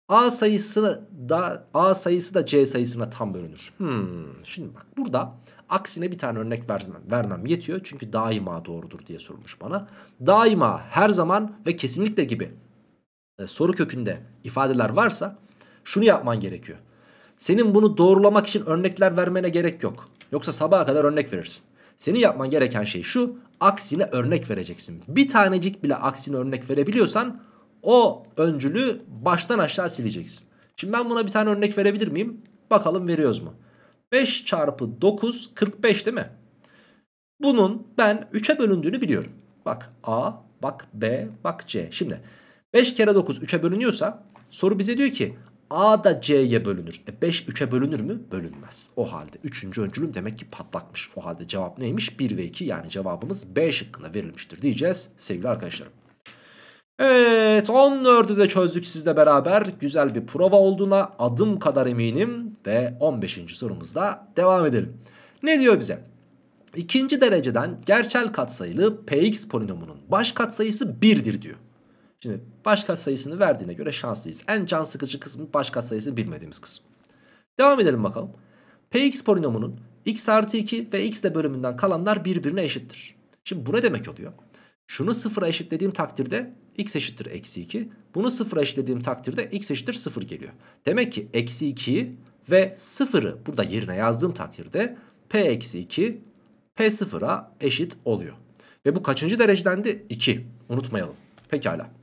A sayısı da A sayısı da C sayısına tam bölünür. Hmm, şimdi bak burada aksine bir tane örnek vermem, vermem yetiyor. Çünkü daima doğrudur diye sorulmuş bana. Daima her zaman ve kesinlikle gibi e, soru kökünde ifadeler varsa şunu yapman gerekiyor. Senin bunu doğrulamak için örnekler vermene gerek yok. Yoksa sabaha kadar örnek verirsin. Seni yapman gereken şey şu aksine örnek vereceksin. Bir tanecik bile aksine örnek verebiliyorsan o öncülü baştan aşağı sileceksin. Şimdi ben buna bir tane örnek verebilir miyim? Bakalım veriyoruz mu? 5 çarpı 9 45 değil mi? Bunun ben 3'e bölündüğünü biliyorum. Bak A, bak B, bak C. Şimdi 5 kere 9 3'e bölünüyorsa soru bize diyor ki A da C'ye bölünür. E 5 3'e bölünür mü? Bölünmez. O halde 3. öncülüm demek ki patlakmış. O halde cevap neymiş? 1 ve 2 yani cevabımız B şıkkına verilmiştir diyeceğiz sevgili arkadaşlarım. Evet 14'ü de çözdük sizle beraber. Güzel bir prova olduğuna adım kadar eminim. Ve 15. sorumuzda devam edelim. Ne diyor bize? İkinci dereceden gerçel katsayılı Px polinomunun baş katsayısı 1'dir diyor. Şimdi başka sayısını verdiğine göre şanslıyız. En can sıkıcı kısmı başka sayısını bilmediğimiz kısım. Devam edelim bakalım. Px polinomunun x artı 2 ve x de bölümünden kalanlar birbirine eşittir. Şimdi bu ne demek oluyor? Şunu sıfıra eşitlediğim takdirde x eşittir eksi 2. Bunu sıfıra eşitlediğim takdirde x eşittir 0 geliyor. Demek ki eksi 2'yi ve 0'ı burada yerine yazdığım takdirde p eksi 2 p sıfıra eşit oluyor. Ve bu kaçıncı derecedendi? 2. Unutmayalım. Pekala.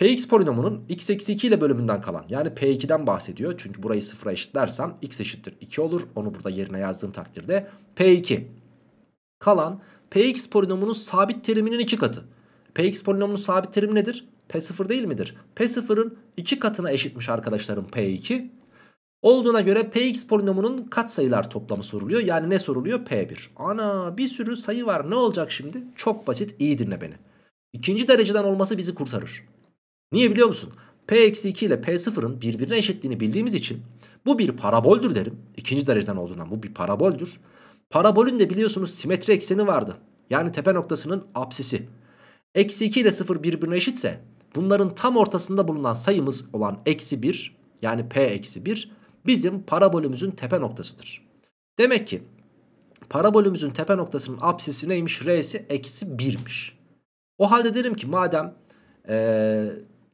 Px polinomunun x eksi 2 ile bölümünden kalan yani P2'den bahsediyor. Çünkü burayı sıfıra eşitlersem x eşittir 2 olur. Onu burada yerine yazdığım takdirde P2 kalan Px polinomunun sabit teriminin 2 katı. Px polinomunun sabit terimi nedir? P0 değil midir? P0'ın 2 katına eşitmiş arkadaşlarım P2. Olduğuna göre Px polinomunun katsayılar toplamı soruluyor. Yani ne soruluyor? P1. Ana bir sürü sayı var. Ne olacak şimdi? Çok basit. İyi dinle beni. İkinci dereceden olması bizi kurtarır. Niye biliyor musun? P-2 ile P0'ın birbirine eşitliğini bildiğimiz için bu bir paraboldür derim. İkinci dereceden olduğundan bu bir paraboldür. Parabolün de biliyorsunuz simetri ekseni vardı. Yani tepe noktasının apsisi. Eksi 2 ile 0 birbirine eşitse bunların tam ortasında bulunan sayımız olan eksi 1 yani P eksi 1 bizim parabolümüzün tepe noktasıdır. Demek ki parabolümüzün tepe noktasının apsisi neymiş? R'si eksi 1'miş. O halde derim ki madem e,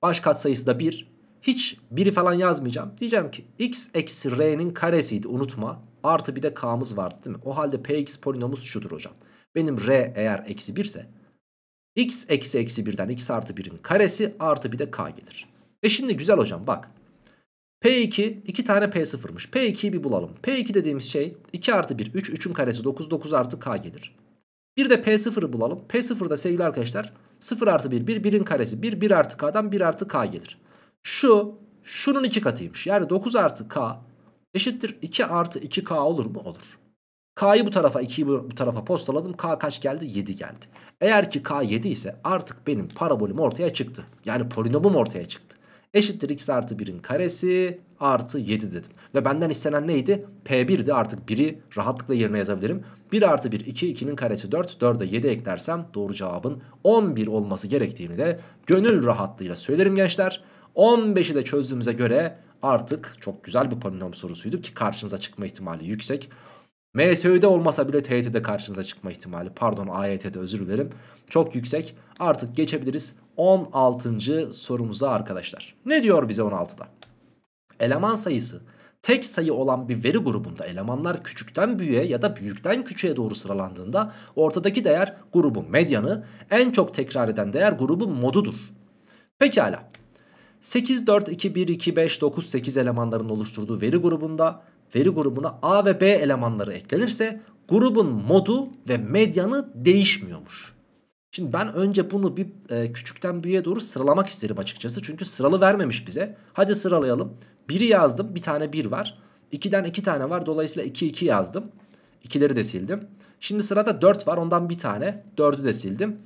Baş katsayısı da 1. Hiç biri falan yazmayacağım. Diyeceğim ki x eksi r'nin karesiydi unutma. Artı bir de k'mız vardı değil mi? O halde px polinomuz şudur hocam. Benim r eğer eksi 1 ise x eksi eksi 1'den x artı 1'in karesi artı bir de k gelir. E şimdi güzel hocam bak. P2 iki tane P0'mış. P2'yi bir bulalım. P2 dediğimiz şey 2 artı 1 3 3'ün karesi 9 9 artı K gelir. Bir de P0'ı bulalım. p da sevgili arkadaşlar 0 artı 1 1 1'in karesi 1 1 artı k'dan 1 artı k gelir. Şu şunun 2 katıymış. Yani 9 artı k eşittir 2 artı 2k olur mu? Olur. K'yı bu tarafa 2'yi bu tarafa postaladım. K kaç geldi? 7 geldi. Eğer ki K 7 ise artık benim parabolüm ortaya çıktı. Yani polinomum ortaya çıktı. Eşittir x artı 1'in karesi artı 7 dedim. Ve benden istenen neydi? P1'di artık 1'i rahatlıkla yerine yazabilirim. 1 artı 1 2 2'nin karesi 4 4'e 7 eklersem doğru cevabın 11 olması gerektiğini de gönül rahatlığıyla söylerim gençler. 15'i de çözdüğümüze göre artık çok güzel bir polinom sorusuydu ki karşınıza çıkma ihtimali yüksek. MSÖ'de olmasa bile TYT'de karşınıza çıkma ihtimali pardon AYT'de özür dilerim çok yüksek. Artık geçebiliriz 16. sorumuza arkadaşlar. Ne diyor bize 16'da? eleman sayısı tek sayı olan bir veri grubunda elemanlar küçükten büyüğe ya da büyükten küçüğe doğru sıralandığında ortadaki değer grubun medyanı en çok tekrar eden değer grubun modudur. Pekala 8, 4, 2, 1, 2, 5, 9, 8 elemanların oluşturduğu veri grubunda veri grubuna A ve B elemanları eklenirse grubun modu ve medyanı değişmiyormuş. Şimdi ben önce bunu bir e, küçükten büyüğe doğru sıralamak isterim açıkçası. Çünkü sıralı vermemiş bize. Hadi sıralayalım. 1'i yazdım. Bir tane 1 var. 2'den 2 tane var. Dolayısıyla 2 2 yazdım. 2'leri de sildim. Şimdi sırada 4 var. Ondan bir tane. 4'ü de sildim.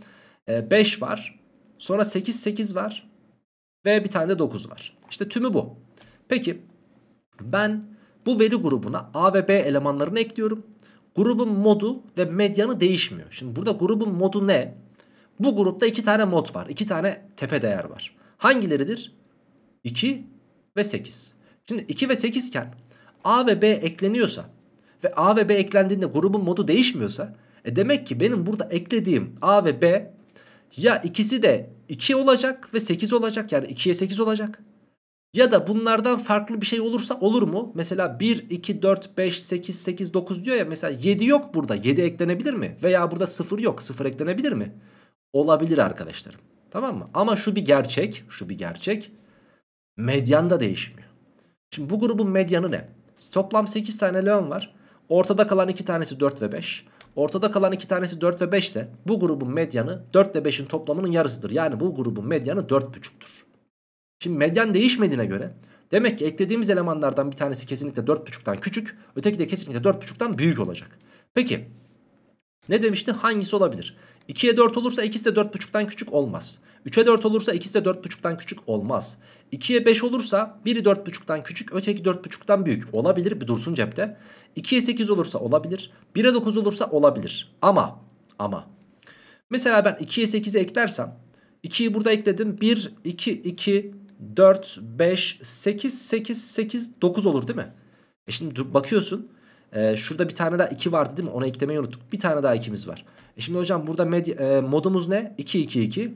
E, var. Sonra 8 8 var. Ve bir tane de 9 var. İşte tümü bu. Peki ben bu veri grubuna A ve B elemanlarını ekliyorum. Grubun modu ve medyanı değişmiyor. Şimdi burada grubun modu ne? Bu grupta iki tane mod var. iki tane tepe değer var. Hangileridir? 2 ve 8. Şimdi 2 ve 8 iken A ve B ekleniyorsa ve A ve B eklendiğinde grubun modu değişmiyorsa e demek ki benim burada eklediğim A ve B ya ikisi de 2 olacak ve 8 olacak yani 2'ye 8 olacak. Ya da bunlardan farklı bir şey olursa olur mu? Mesela 1, 2, 4, 5, 8, 8, 9 diyor ya mesela 7 yok burada. 7 eklenebilir mi? Veya burada 0 yok. 0 eklenebilir mi? olabilir arkadaşlarım. Tamam mı? Ama şu bir gerçek, şu bir gerçek. Medyan da değişmiyor. Şimdi bu grubun medyanı ne? Toplam 8 tane leon var. Ortada kalan 2 tanesi 4 ve 5. Ortada kalan 2 tanesi 4 ve 5 ise bu grubun medyanı 4 ile 5'in toplamının yarısıdır. Yani bu grubun medyanı 4,5'tür. Şimdi medyan değişmediğine göre demek ki eklediğimiz elemanlardan bir tanesi kesinlikle 4,5'tan küçük. Öteki de kesinlikle 4,5'tan büyük olacak. Peki ne demişti? Hangisi olabilir? 2'ye 4 olursa ikisi de 4.5'tan küçük olmaz. 3'e 4 olursa ikisi de 4.5'tan küçük olmaz. 2'ye 5 olursa biri 4.5'tan küçük öteki 4.5'tan büyük olabilir bir dursun cepte. 2'ye 8 olursa olabilir. 1'e 9 olursa olabilir. Ama ama mesela ben 2'ye 8'e eklersem 2'yi burada ekledim. 1, 2, 2, 4, 5, 8, 8, 8, 9 olur değil mi? E şimdi bakıyorsun e, şurada bir tane daha 2 vardı değil mi? Ona eklemeyi unuttuk. Bir tane daha 2'miz var. E şimdi hocam burada medya, e, modumuz ne? 2 2 2.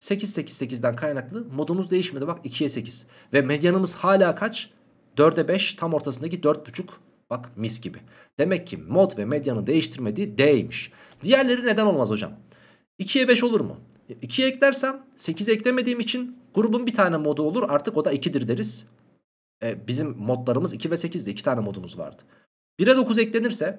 8 8 8'den kaynaklı modumuz değişmedi. Bak 2'ye 8. Ve medyanımız hala kaç? 4'e 5 tam ortasındaki 4.5 Bak mis gibi. Demek ki mod ve medyanı değiştirmediği D'ymiş. Diğerleri neden olmaz hocam? 2'ye 5 olur mu? 2'ye e, eklersem 8'e eklemediğim için grubun bir tane modu olur. Artık o da 2'dir deriz. Ee, bizim modlarımız 2 ve 8'di. 2 tane modumuz vardı. 1'e 9 eklenirse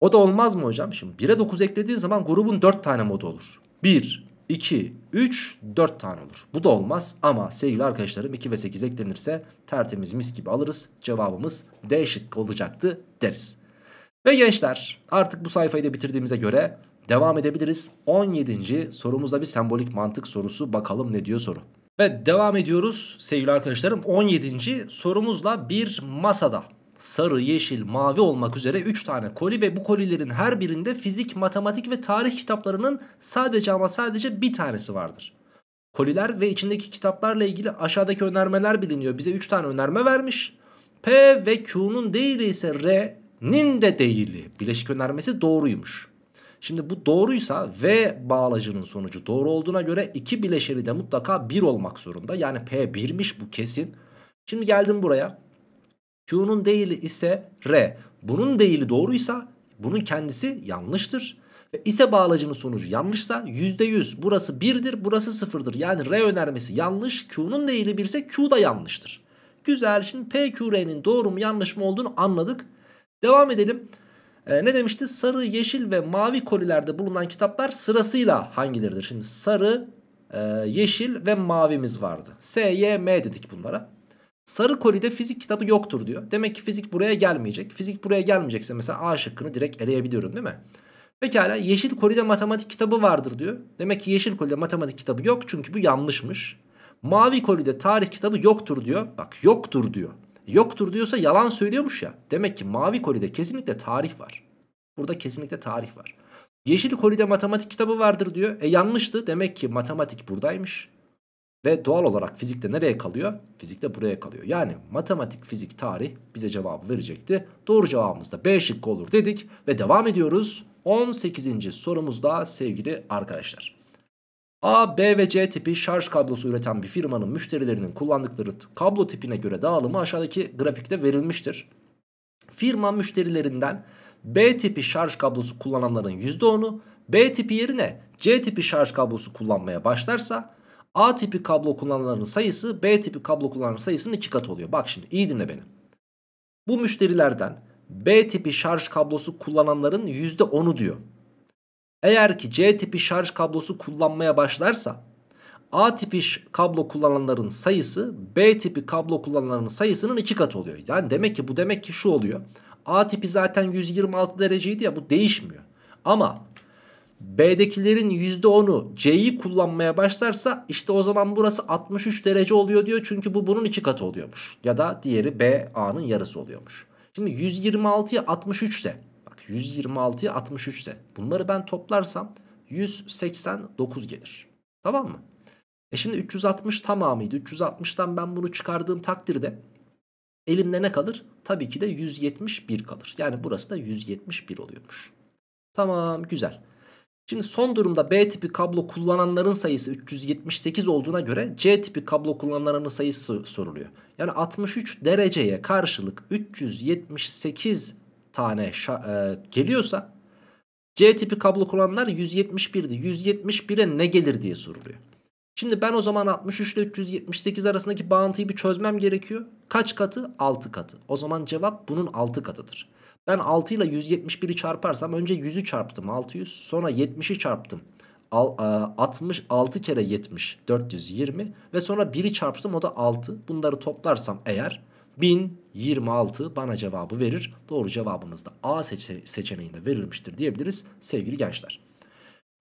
o da olmaz mı hocam? Şimdi 1'e 9 eklediğin zaman grubun 4 tane modu olur. 1, 2, 3, 4 tane olur. Bu da olmaz ama sevgili arkadaşlarım 2 ve 8 eklenirse tertemiz mis gibi alırız. Cevabımız D şıkkı olacaktı deriz. Ve gençler artık bu sayfayı da bitirdiğimize göre devam edebiliriz. 17. sorumuzda bir sembolik mantık sorusu bakalım ne diyor soru. Ve devam ediyoruz sevgili arkadaşlarım 17. sorumuzla bir masada sarı, yeşil, mavi olmak üzere 3 tane koli ve bu kolilerin her birinde fizik, matematik ve tarih kitaplarının sadece ama sadece bir tanesi vardır. Koliler ve içindeki kitaplarla ilgili aşağıdaki önermeler biliniyor. Bize 3 tane önerme vermiş. P ve Q'nun değili ise R'nin de değili. Bileşik önermesi doğruymuş. Şimdi bu doğruysa V bağlacının sonucu doğru olduğuna göre iki bileşeni de mutlaka 1 olmak zorunda. Yani P 1'miş bu kesin. Şimdi geldim buraya. Q'nun değili ise R. Bunun değili doğruysa bunun kendisi yanlıştır. Ve ise bağlacının sonucu yanlışsa %100 burası 1'dir burası 0'dır. Yani R önermesi yanlış Q'nun değili 1 ise Q da yanlıştır. Güzel şimdi P PQR'nin doğru mu yanlış mı olduğunu anladık. Devam edelim. Ee, ne demişti? Sarı, yeşil ve mavi kolilerde bulunan kitaplar sırasıyla hangileridir? Şimdi sarı, e, yeşil ve mavimiz vardı. S, Y, M dedik bunlara. Sarı kolide fizik kitabı yoktur diyor. Demek ki fizik buraya gelmeyecek. Fizik buraya gelmeyecekse mesela A şıkkını direkt eleyebiliyorum değil mi? Pekala yeşil kolide matematik kitabı vardır diyor. Demek ki yeşil kolide matematik kitabı yok çünkü bu yanlışmış. Mavi kolide tarih kitabı yoktur diyor. Bak yoktur diyor. Yoktur diyorsa yalan söylüyormuş ya. Demek ki mavi kolide kesinlikle tarih var. Burada kesinlikle tarih var. Yeşil kolide matematik kitabı vardır diyor. E yanlıştı. Demek ki matematik buradaymış. Ve doğal olarak fizikte nereye kalıyor? Fizikte buraya kalıyor. Yani matematik, fizik, tarih bize cevabı verecekti. Doğru cevabımız da B şıkkı olur dedik ve devam ediyoruz. 18. sorumuzda sevgili arkadaşlar. A, B ve C tipi şarj kablosu üreten bir firmanın müşterilerinin kullandıkları kablo tipine göre dağılımı aşağıdaki grafikte verilmiştir. Firma müşterilerinden B tipi şarj kablosu kullananların %10'u B tipi yerine C tipi şarj kablosu kullanmaya başlarsa A tipi kablo kullananların sayısı B tipi kablo kullananların sayısının iki katı oluyor. Bak şimdi iyi dinle beni. Bu müşterilerden B tipi şarj kablosu kullananların %10'u diyor. Eğer ki C tipi şarj kablosu kullanmaya başlarsa A tipi kablo kullananların sayısı B tipi kablo kullananların sayısının iki katı oluyor. Yani demek ki bu demek ki şu oluyor. A tipi zaten 126 dereceydi ya bu değişmiyor. Ama B'dekilerin %10'u C'yi kullanmaya başlarsa işte o zaman burası 63 derece oluyor diyor. Çünkü bu bunun iki katı oluyormuş. Ya da diğeri B A'nın yarısı oluyormuş. Şimdi 126'ya 63 ise bak 126'ya 63 ise bunları ben toplarsam 189 gelir. Tamam mı? E şimdi 360 tamamıydı. 360'tan ben bunu çıkardığım takdirde elimde ne kalır? Tabii ki de 171 kalır. Yani burası da 171 oluyormuş. Tamam güzel. Şimdi son durumda B tipi kablo kullananların sayısı 378 olduğuna göre C tipi kablo kullananların sayısı soruluyor. Yani 63 dereceye karşılık 378 tane e geliyorsa C tipi kablo kullananlar 171'di. 171'e ne gelir diye soruluyor. Şimdi ben o zaman 63 ile 378 arasındaki bağıntıyı bir çözmem gerekiyor. Kaç katı? 6 katı. O zaman cevap bunun 6 katıdır. Ben 6 ile 171'i çarparsam önce 100'ü çarptım 600 sonra 70'i çarptım. 60 6 e, kere 70 420 ve sonra 1'i çarptım o da 6 bunları toplarsam eğer 1026 bana cevabı verir doğru cevabımız da A seçe seçeneğinde verilmiştir diyebiliriz sevgili gençler.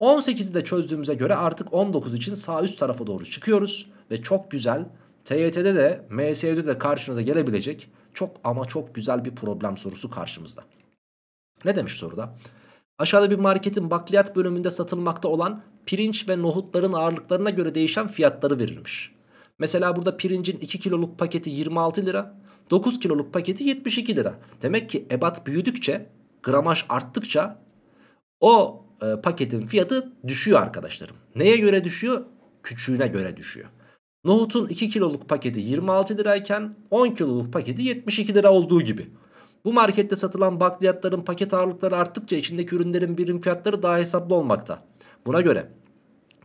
18'i de çözdüğümüze göre artık 19 için sağ üst tarafa doğru çıkıyoruz ve çok güzel TYT'de de MS'de de karşınıza gelebilecek çok ama çok güzel bir problem sorusu karşımızda. Ne demiş soruda? Aşağıda bir marketin bakliyat bölümünde satılmakta olan pirinç ve nohutların ağırlıklarına göre değişen fiyatları verilmiş. Mesela burada pirincin 2 kiloluk paketi 26 lira, 9 kiloluk paketi 72 lira. Demek ki ebat büyüdükçe, gramaj arttıkça o e, paketin fiyatı düşüyor arkadaşlarım. Neye göre düşüyor? Küçüğüne göre düşüyor. Nohutun 2 kiloluk paketi 26 lirayken 10 kiloluk paketi 72 lira olduğu gibi. Bu markette satılan bakliyatların paket ağırlıkları arttıkça içindeki ürünlerin birim fiyatları daha hesaplı olmakta. Buna göre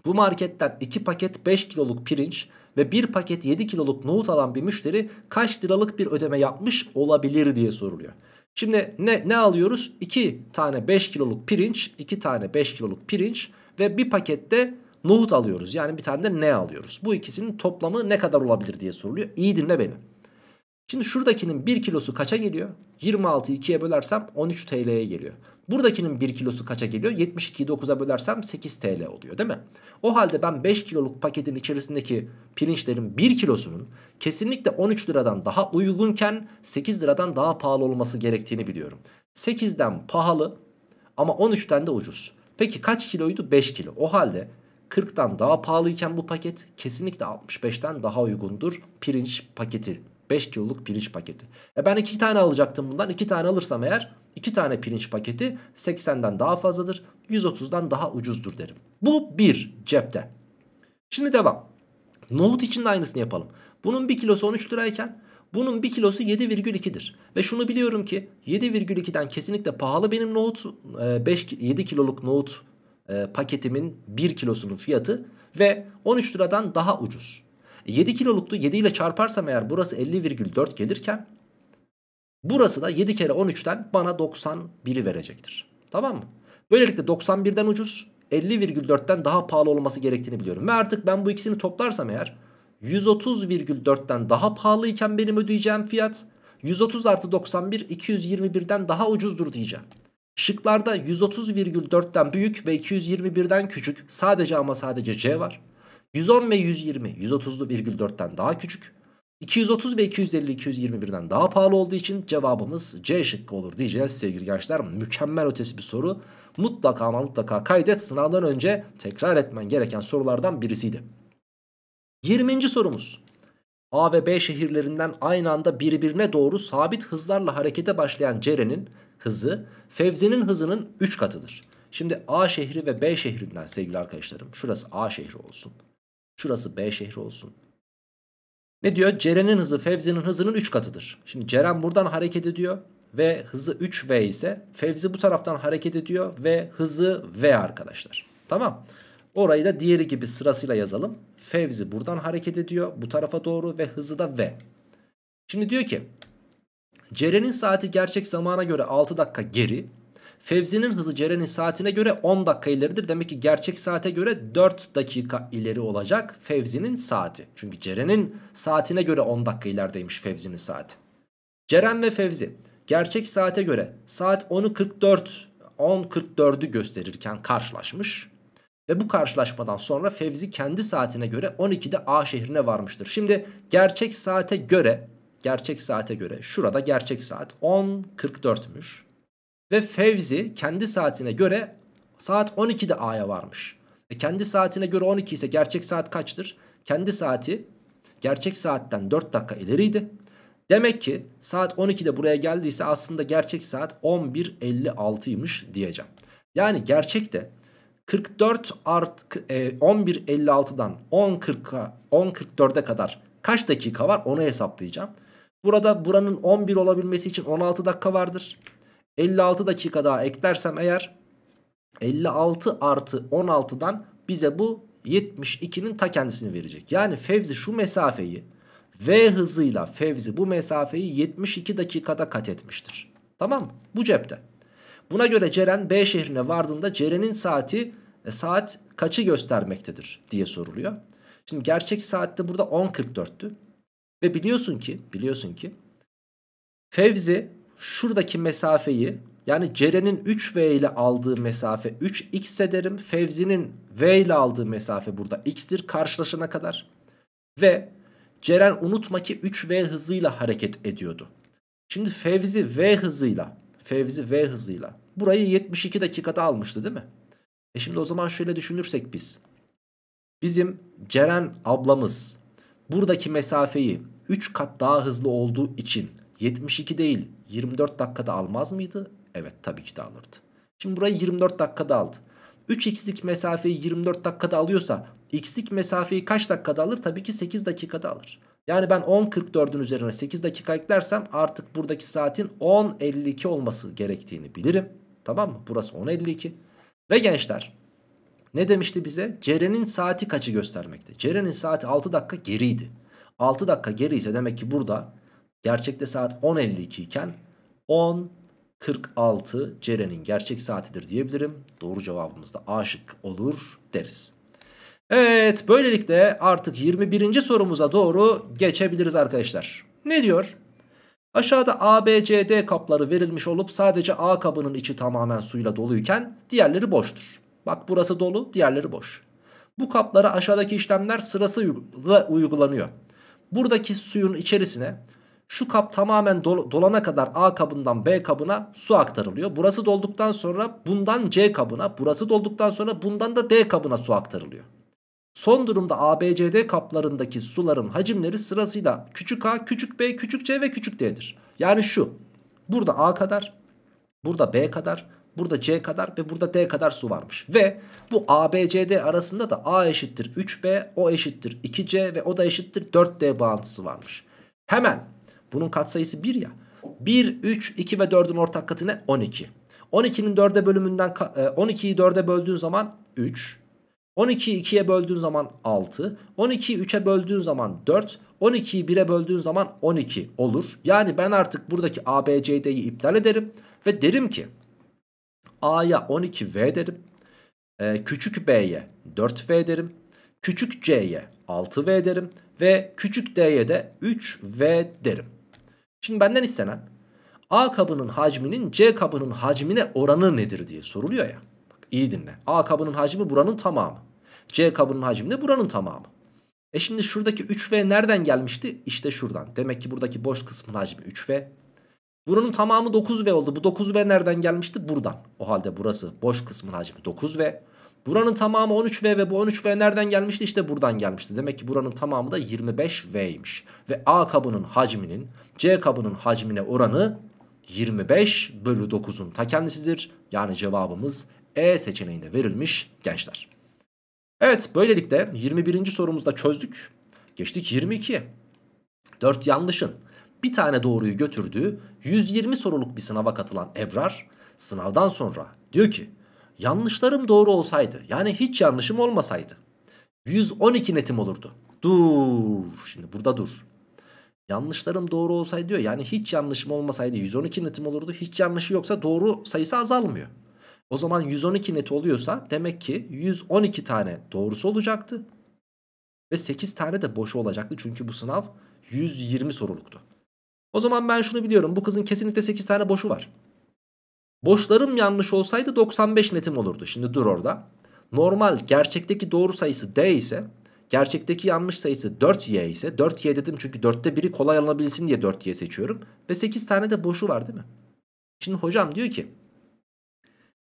bu marketten 2 paket 5 kiloluk pirinç ve 1 paket 7 kiloluk nohut alan bir müşteri kaç liralık bir ödeme yapmış olabilir diye soruluyor. Şimdi ne, ne alıyoruz? 2 tane 5 kiloluk pirinç, 2 tane 5 kiloluk pirinç ve bir pakette nohut alıyoruz. Yani bir tane de ne alıyoruz. Bu ikisinin toplamı ne kadar olabilir diye soruluyor. İyi dinle beni. Şimdi şuradakinin 1 kilosu kaça geliyor? 26'yı 2'ye bölersem 13 TL'ye geliyor. Buradakinin 1 kilosu kaça geliyor? 72'yi 9'a bölersem 8 TL oluyor değil mi? O halde ben 5 kiloluk paketin içerisindeki pirinçlerin 1 kilosunun kesinlikle 13 liradan daha uygunken 8 liradan daha pahalı olması gerektiğini biliyorum. 8'den pahalı ama 13'ten de ucuz. Peki kaç kiloydu? 5 kilo. O halde 40'tan daha pahalıyken bu paket kesinlikle 65'ten daha uygundur pirinç paketi. 5 kiloluk pirinç paketi. E ben 2 tane alacaktım bundan. 2 tane alırsam eğer 2 tane pirinç paketi 80'den daha fazladır. 130'dan daha ucuzdur derim. Bu bir cepte. Şimdi devam. Nohut için de aynısını yapalım. Bunun 1 kilosu 13 lirayken bunun 1 kilosu 7,2'dir. Ve şunu biliyorum ki 7,2'den kesinlikle pahalı benim nohut. 5, e, 7 kiloluk nohut e, paketimin 1 kilosunun fiyatı ve 13 liradan daha ucuz. 7 e, kiloluktu 7 ile çarparsam eğer burası 50,4 gelirken burası da 7 kere 13'ten bana 91'i verecektir. Tamam mı? Böylelikle 91'den ucuz 50,4'ten daha pahalı olması gerektiğini biliyorum. Ve artık ben bu ikisini toplarsam eğer 130,4'ten daha pahalıyken benim ödeyeceğim fiyat 130 artı 91 221'den daha ucuzdur diyeceğim. Şıklarda 130,4'ten büyük ve 221'den küçük sadece ama sadece C var. 110 ve 120 130,4'ten daha küçük. 230 ve 250 221'den daha pahalı olduğu için cevabımız C şıkkı olur diyeceğiz sevgili gençler. Mükemmel ötesi bir soru. Mutlaka ama mutlaka kaydet sınavdan önce tekrar etmen gereken sorulardan birisiydi. 20. sorumuz. A ve B şehirlerinden aynı anda birbirine doğru sabit hızlarla harekete başlayan Ceren'in hızı Fevzi'nin hızının 3 katıdır. Şimdi A şehri ve B şehrinden sevgili arkadaşlarım. Şurası A şehri olsun. Şurası B şehri olsun. Ne diyor? Ceren'in hızı Fevzi'nin hızının 3 katıdır. Şimdi Ceren buradan hareket ediyor ve hızı 3V ise Fevzi bu taraftan hareket ediyor ve hızı V arkadaşlar. Tamam. Orayı da diğeri gibi sırasıyla yazalım. Fevzi buradan hareket ediyor bu tarafa doğru ve hızı da V. Şimdi diyor ki Ceren'in saati gerçek zamana göre 6 dakika geri. Fevzi'nin hızı Ceren'in saatine göre 10 dakika ileridir. Demek ki gerçek saate göre 4 dakika ileri olacak Fevzi'nin saati. Çünkü Ceren'in saatine göre 10 dakika ilerideymiş Fevzi'nin saati. Ceren ve Fevzi gerçek saate göre saat 10'u 44 10.44'ü gösterirken karşılaşmış. Ve bu karşılaşmadan sonra Fevzi kendi saatine göre 12'de A şehrine varmıştır. Şimdi gerçek saate göre gerçek saate göre şurada gerçek saat 10.44'müş. Ve Fevzi kendi saatine göre saat 12'de A'ya varmış. Ve kendi saatine göre 12 ise gerçek saat kaçtır? Kendi saati gerçek saatten 4 dakika ileriydi. Demek ki saat 12'de buraya geldiyse aslında gerçek saat 11.56'ymış diyeceğim. Yani gerçekte 44 art e, 11.56'dan 10.40'a 10.44'e kadar kaç dakika var onu hesaplayacağım. Burada buranın 11 olabilmesi için 16 dakika vardır. 56 dakika daha eklersem eğer 56 artı 16'dan bize bu 72'nin ta kendisini verecek. Yani Fevzi şu mesafeyi V hızıyla Fevzi bu mesafeyi 72 dakikada kat etmiştir. Tamam mı? Bu cepte. Buna göre Ceren B şehrine vardığında Ceren'in saati e, saat kaçı göstermektedir diye soruluyor. Şimdi gerçek saatte burada 10.44'tü. Ve biliyorsun ki, biliyorsun ki Fevzi şuradaki mesafeyi yani Ceren'in 3V ile aldığı mesafe 3x ederim. Fevzi'nin V ile aldığı mesafe burada x'tir karşılaşana kadar. Ve Ceren unutma ki 3V hızıyla hareket ediyordu. Şimdi Fevzi V hızıyla, Fevzi V hızıyla burayı 72 dakikada almıştı değil mi? E şimdi o zaman şöyle düşünürsek biz. Bizim Ceren ablamız buradaki mesafeyi 3 kat daha hızlı olduğu için 72 değil 24 dakikada almaz mıydı? Evet tabii ki de alırdı. Şimdi burayı 24 dakikada aldı. 3x'lik mesafeyi 24 dakikada alıyorsa x'lik mesafeyi kaç dakikada alır? Tabii ki 8 dakikada alır. Yani ben 10.44'ün üzerine 8 dakika eklersem artık buradaki saatin 10.52 olması gerektiğini bilirim. Tamam mı? Burası 10.52. Ve gençler ne demişti bize? Ceren'in saati kaçı göstermekte? Ceren'in saati 6 dakika geriydi. 6 dakika geriyse demek ki burada gerçekte saat 10.52 iken 10.46 Ceren'in gerçek saatidir diyebilirim. Doğru cevabımız da A şık olur deriz. Evet böylelikle artık 21. sorumuza doğru geçebiliriz arkadaşlar. Ne diyor? Aşağıda A, B, C, D kapları verilmiş olup sadece A kabının içi tamamen suyla doluyken diğerleri boştur. Bak burası dolu diğerleri boş. Bu kaplara aşağıdaki işlemler sırasıyla uygulanıyor. Buradaki suyun içerisine şu kap tamamen dolana kadar A kabından B kabına su aktarılıyor. Burası dolduktan sonra bundan C kabına, burası dolduktan sonra bundan da D kabına su aktarılıyor. Son durumda ABCD kaplarındaki suların hacimleri sırasıyla küçük A, küçük B, küçük C ve küçük D'dir. Yani şu. Burada A kadar, burada B kadar, Burada C kadar ve burada D kadar su varmış. Ve bu ABCD arasında da A eşittir 3B, O eşittir 2C ve o da eşittir 4D bağıntısı varmış. Hemen bunun katsayısı 1 ya. 1, 3, 2 ve 4'ün ortak katı ne? 12. 12'nin 4'e bölümünden 12'yi e, 4'e böldüğün zaman 3. 12'yi 2'ye böldüğün zaman 6. 12'yi 3'e böldüğün zaman 4. 12'yi 1'e böldüğün zaman 12 olur. Yani ben artık buradaki ABCD'yi iptal ederim ve derim ki A'ya 12V derim. E, küçük B'ye 4V derim. Küçük C'ye 6V derim. Ve küçük D'ye de 3V derim. Şimdi benden istenen A kabının hacminin C kabının hacmine oranı nedir diye soruluyor ya. Bak, iyi dinle. A kabının hacmi buranın tamamı. C kabının hacmi de buranın tamamı. E şimdi şuradaki 3V nereden gelmişti? İşte şuradan. Demek ki buradaki boş kısmın hacmi 3V. Buranın tamamı 9V oldu. Bu 9V nereden gelmişti? Buradan. O halde burası boş kısmın hacmi 9V. Buranın tamamı 13V ve bu 13V nereden gelmişti? İşte buradan gelmişti. Demek ki buranın tamamı da 25V'ymiş. Ve A kabının hacminin C kabının hacmine oranı 25 bölü 9'un ta kendisidir. Yani cevabımız E seçeneğinde verilmiş gençler. Evet böylelikle 21. sorumuzda çözdük. Geçtik 22'ye. 4 yanlışın bir tane doğruyu götürdüğü 120 soruluk bir sınava katılan Ebrar sınavdan sonra diyor ki yanlışlarım doğru olsaydı yani hiç yanlışım olmasaydı 112 netim olurdu. Dur şimdi burada dur. Yanlışlarım doğru olsaydı diyor yani hiç yanlışım olmasaydı 112 netim olurdu. Hiç yanlışı yoksa doğru sayısı azalmıyor. O zaman 112 net oluyorsa demek ki 112 tane doğrusu olacaktı. Ve 8 tane de boşu olacaktı çünkü bu sınav 120 soruluktu. O zaman ben şunu biliyorum. Bu kızın kesinlikle 8 tane boşu var. Boşlarım yanlış olsaydı 95 netim olurdu. Şimdi dur orada. Normal gerçekteki doğru sayısı D ise gerçekteki yanlış sayısı 4Y ise 4Y dedim çünkü 4'te biri kolay alınabilsin diye 4Y seçiyorum. Ve 8 tane de boşu var değil mi? Şimdi hocam diyor ki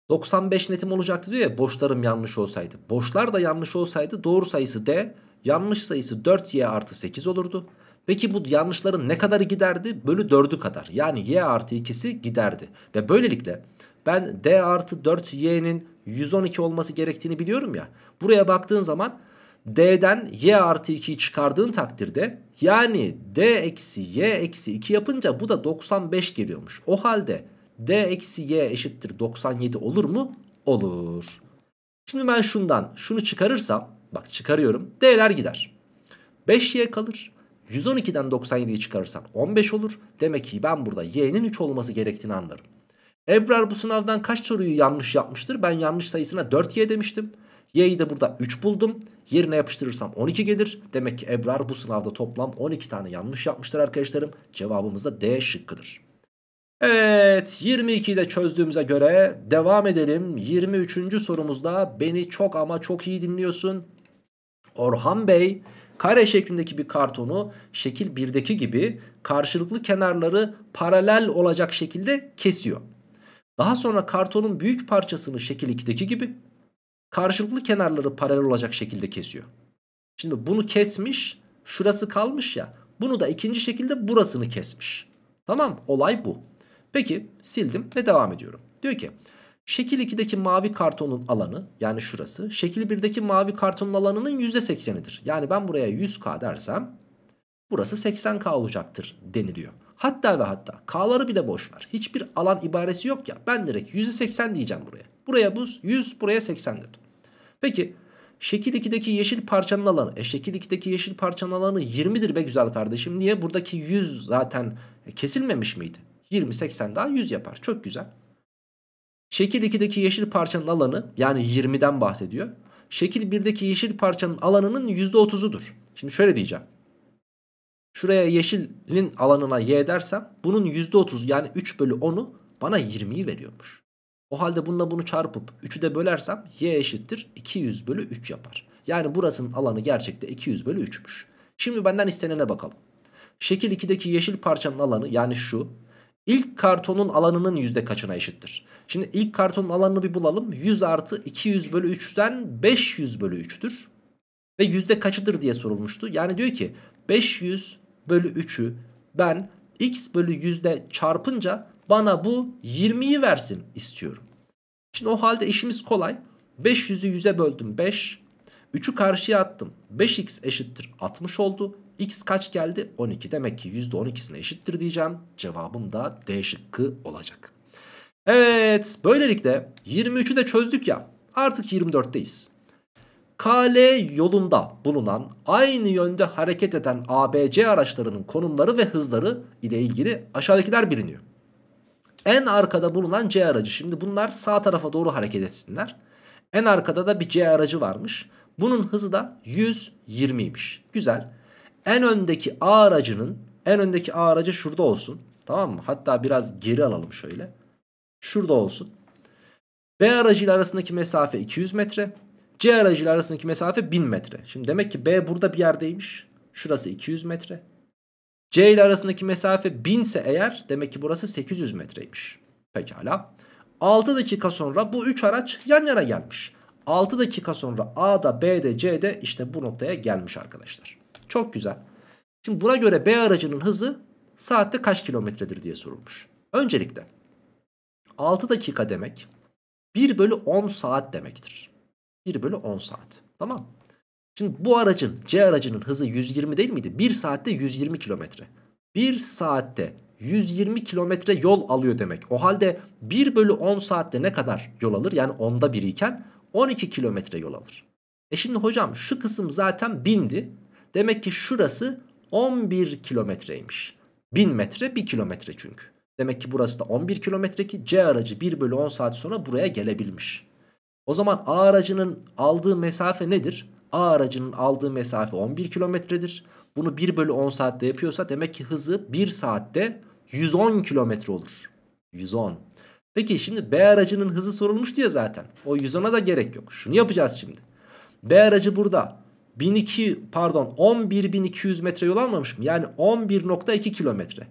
95 netim olacaktı diyor ya boşlarım yanlış olsaydı. Boşlar da yanlış olsaydı doğru sayısı D yanlış sayısı 4Y artı 8 olurdu. Peki bu yanlışların ne kadarı giderdi? Bölü 4'ü kadar. Yani y artı ikisi giderdi. Ve böylelikle ben d artı 4y'nin 112 olması gerektiğini biliyorum ya. Buraya baktığın zaman d'den y artı 2'yi çıkardığın takdirde yani d eksi y eksi 2 yapınca bu da 95 geliyormuş. O halde d eksi y eşittir 97 olur mu? Olur. Şimdi ben şundan şunu çıkarırsam bak çıkarıyorum d'ler gider. 5y kalır. 112'den 97'yi çıkarırsan 15 olur. Demek ki ben burada y'nin 3 olması gerektiğini anlarım. Ebrar bu sınavdan kaç soruyu yanlış yapmıştır? Ben yanlış sayısına 4y demiştim. Y'yi de burada 3 buldum. Yerine yapıştırırsam 12 gelir. Demek ki Ebrar bu sınavda toplam 12 tane yanlış yapmıştır arkadaşlarım. Cevabımız da D şıkkıdır. Evet 22'yi de çözdüğümüze göre devam edelim. 23. sorumuzda beni çok ama çok iyi dinliyorsun. Orhan Bey Kare şeklindeki bir kartonu şekil 1'deki gibi karşılıklı kenarları paralel olacak şekilde kesiyor. Daha sonra kartonun büyük parçasını şekil 2'deki gibi karşılıklı kenarları paralel olacak şekilde kesiyor. Şimdi bunu kesmiş şurası kalmış ya bunu da ikinci şekilde burasını kesmiş. Tamam olay bu. Peki sildim ve devam ediyorum. Diyor ki Şekil 2'deki mavi kartonun alanı yani şurası. Şekil 1'deki mavi kartonun alanının %80'idir. Yani ben buraya 100K dersem burası 80K olacaktır deniliyor. Hatta ve hatta K'ları bile boş var. Hiçbir alan ibaresi yok ya. Ben direkt 180 diyeceğim buraya. Buraya bu 100 buraya 80 dedim. Peki şekil 2'deki yeşil parçanın alanı. E şekil 2'deki yeşil parçanın alanı 20'dir be güzel kardeşim. Niye? Buradaki 100 zaten kesilmemiş miydi? 20, 80 daha 100 yapar. Çok güzel. Şekil 2'deki yeşil parçanın alanı yani 20'den bahsediyor. Şekil 1'deki yeşil parçanın alanının %30'udur. Şimdi şöyle diyeceğim. Şuraya yeşilin alanına y dersem bunun %30 yani 3 bölü 10'u bana 20'yi veriyormuş. O halde bununla bunu çarpıp 3'ü de bölersem y eşittir 200 bölü 3 yapar. Yani burasının alanı gerçekte 200 bölü 3'müş. Şimdi benden istenene bakalım. Şekil 2'deki yeşil parçanın alanı yani şu İlk kartonun alanının yüzde kaçına eşittir? Şimdi ilk kartonun alanını bir bulalım. 100 artı 200 bölü 3'ten 500 bölü 3'tür. Ve yüzde kaçıdır diye sorulmuştu. Yani diyor ki 500 bölü 3'ü ben x bölü yüzde çarpınca bana bu 20'yi versin istiyorum. Şimdi o halde işimiz kolay. 500'ü 100'e böldüm 5. 3'ü karşıya attım. 5x eşittir 60 oldu. X kaç geldi? 12 demek ki %12'sine eşittir diyeceğim. Cevabım da D şıkkı olacak. Evet böylelikle 23'ü de çözdük ya artık 24'teyiz. KL yolunda bulunan aynı yönde hareket eden ABC araçlarının konumları ve hızları ile ilgili aşağıdakiler biliniyor. En arkada bulunan C aracı şimdi bunlar sağ tarafa doğru hareket etsinler. En arkada da bir C aracı varmış. Bunun hızı da 120'ymiş. Güzel en öndeki A aracının en öndeki A aracı şurada olsun. Tamam mı? Hatta biraz geri alalım şöyle. Şurada olsun. B aracıyla arasındaki mesafe 200 metre. C aracıyla arasındaki mesafe 1000 metre. Şimdi demek ki B burada bir yerdeymiş. Şurası 200 metre. C ile arasındaki mesafe 1000 ise eğer demek ki burası 800 metreymiş. Pekala. 6 dakika sonra bu 3 araç yan yana gelmiş. 6 dakika sonra A'da B'de C'de işte bu noktaya gelmiş arkadaşlar. Çok güzel. Şimdi buna göre B aracının hızı saatte kaç kilometredir diye sorulmuş. Öncelikle 6 dakika demek 1 bölü 10 saat demektir. 1 bölü 10 saat. Tamam Şimdi bu aracın C aracının hızı 120 değil miydi? 1 saatte 120 kilometre. 1 saatte 120 kilometre yol alıyor demek. O halde 1 bölü 10 saatte ne kadar yol alır? Yani 10'da 1 12 kilometre yol alır. E şimdi hocam şu kısım zaten 1000'di. Demek ki şurası 11 kilometreymiş. 1000 metre 1 kilometre çünkü. Demek ki burası da 11 kilometre ki C aracı 1 bölü 10 saat sonra buraya gelebilmiş. O zaman A aracının aldığı mesafe nedir? A aracının aldığı mesafe 11 kilometredir. Bunu 1 bölü 10 saatte yapıyorsa demek ki hızı 1 saatte 110 kilometre olur. 110. Peki şimdi B aracının hızı sorulmuş diye zaten. O 110'a da gerek yok. Şunu yapacağız şimdi. B aracı burada. 12 pardon 11200 metre yol almamış mı? Yani 11.2 kilometre.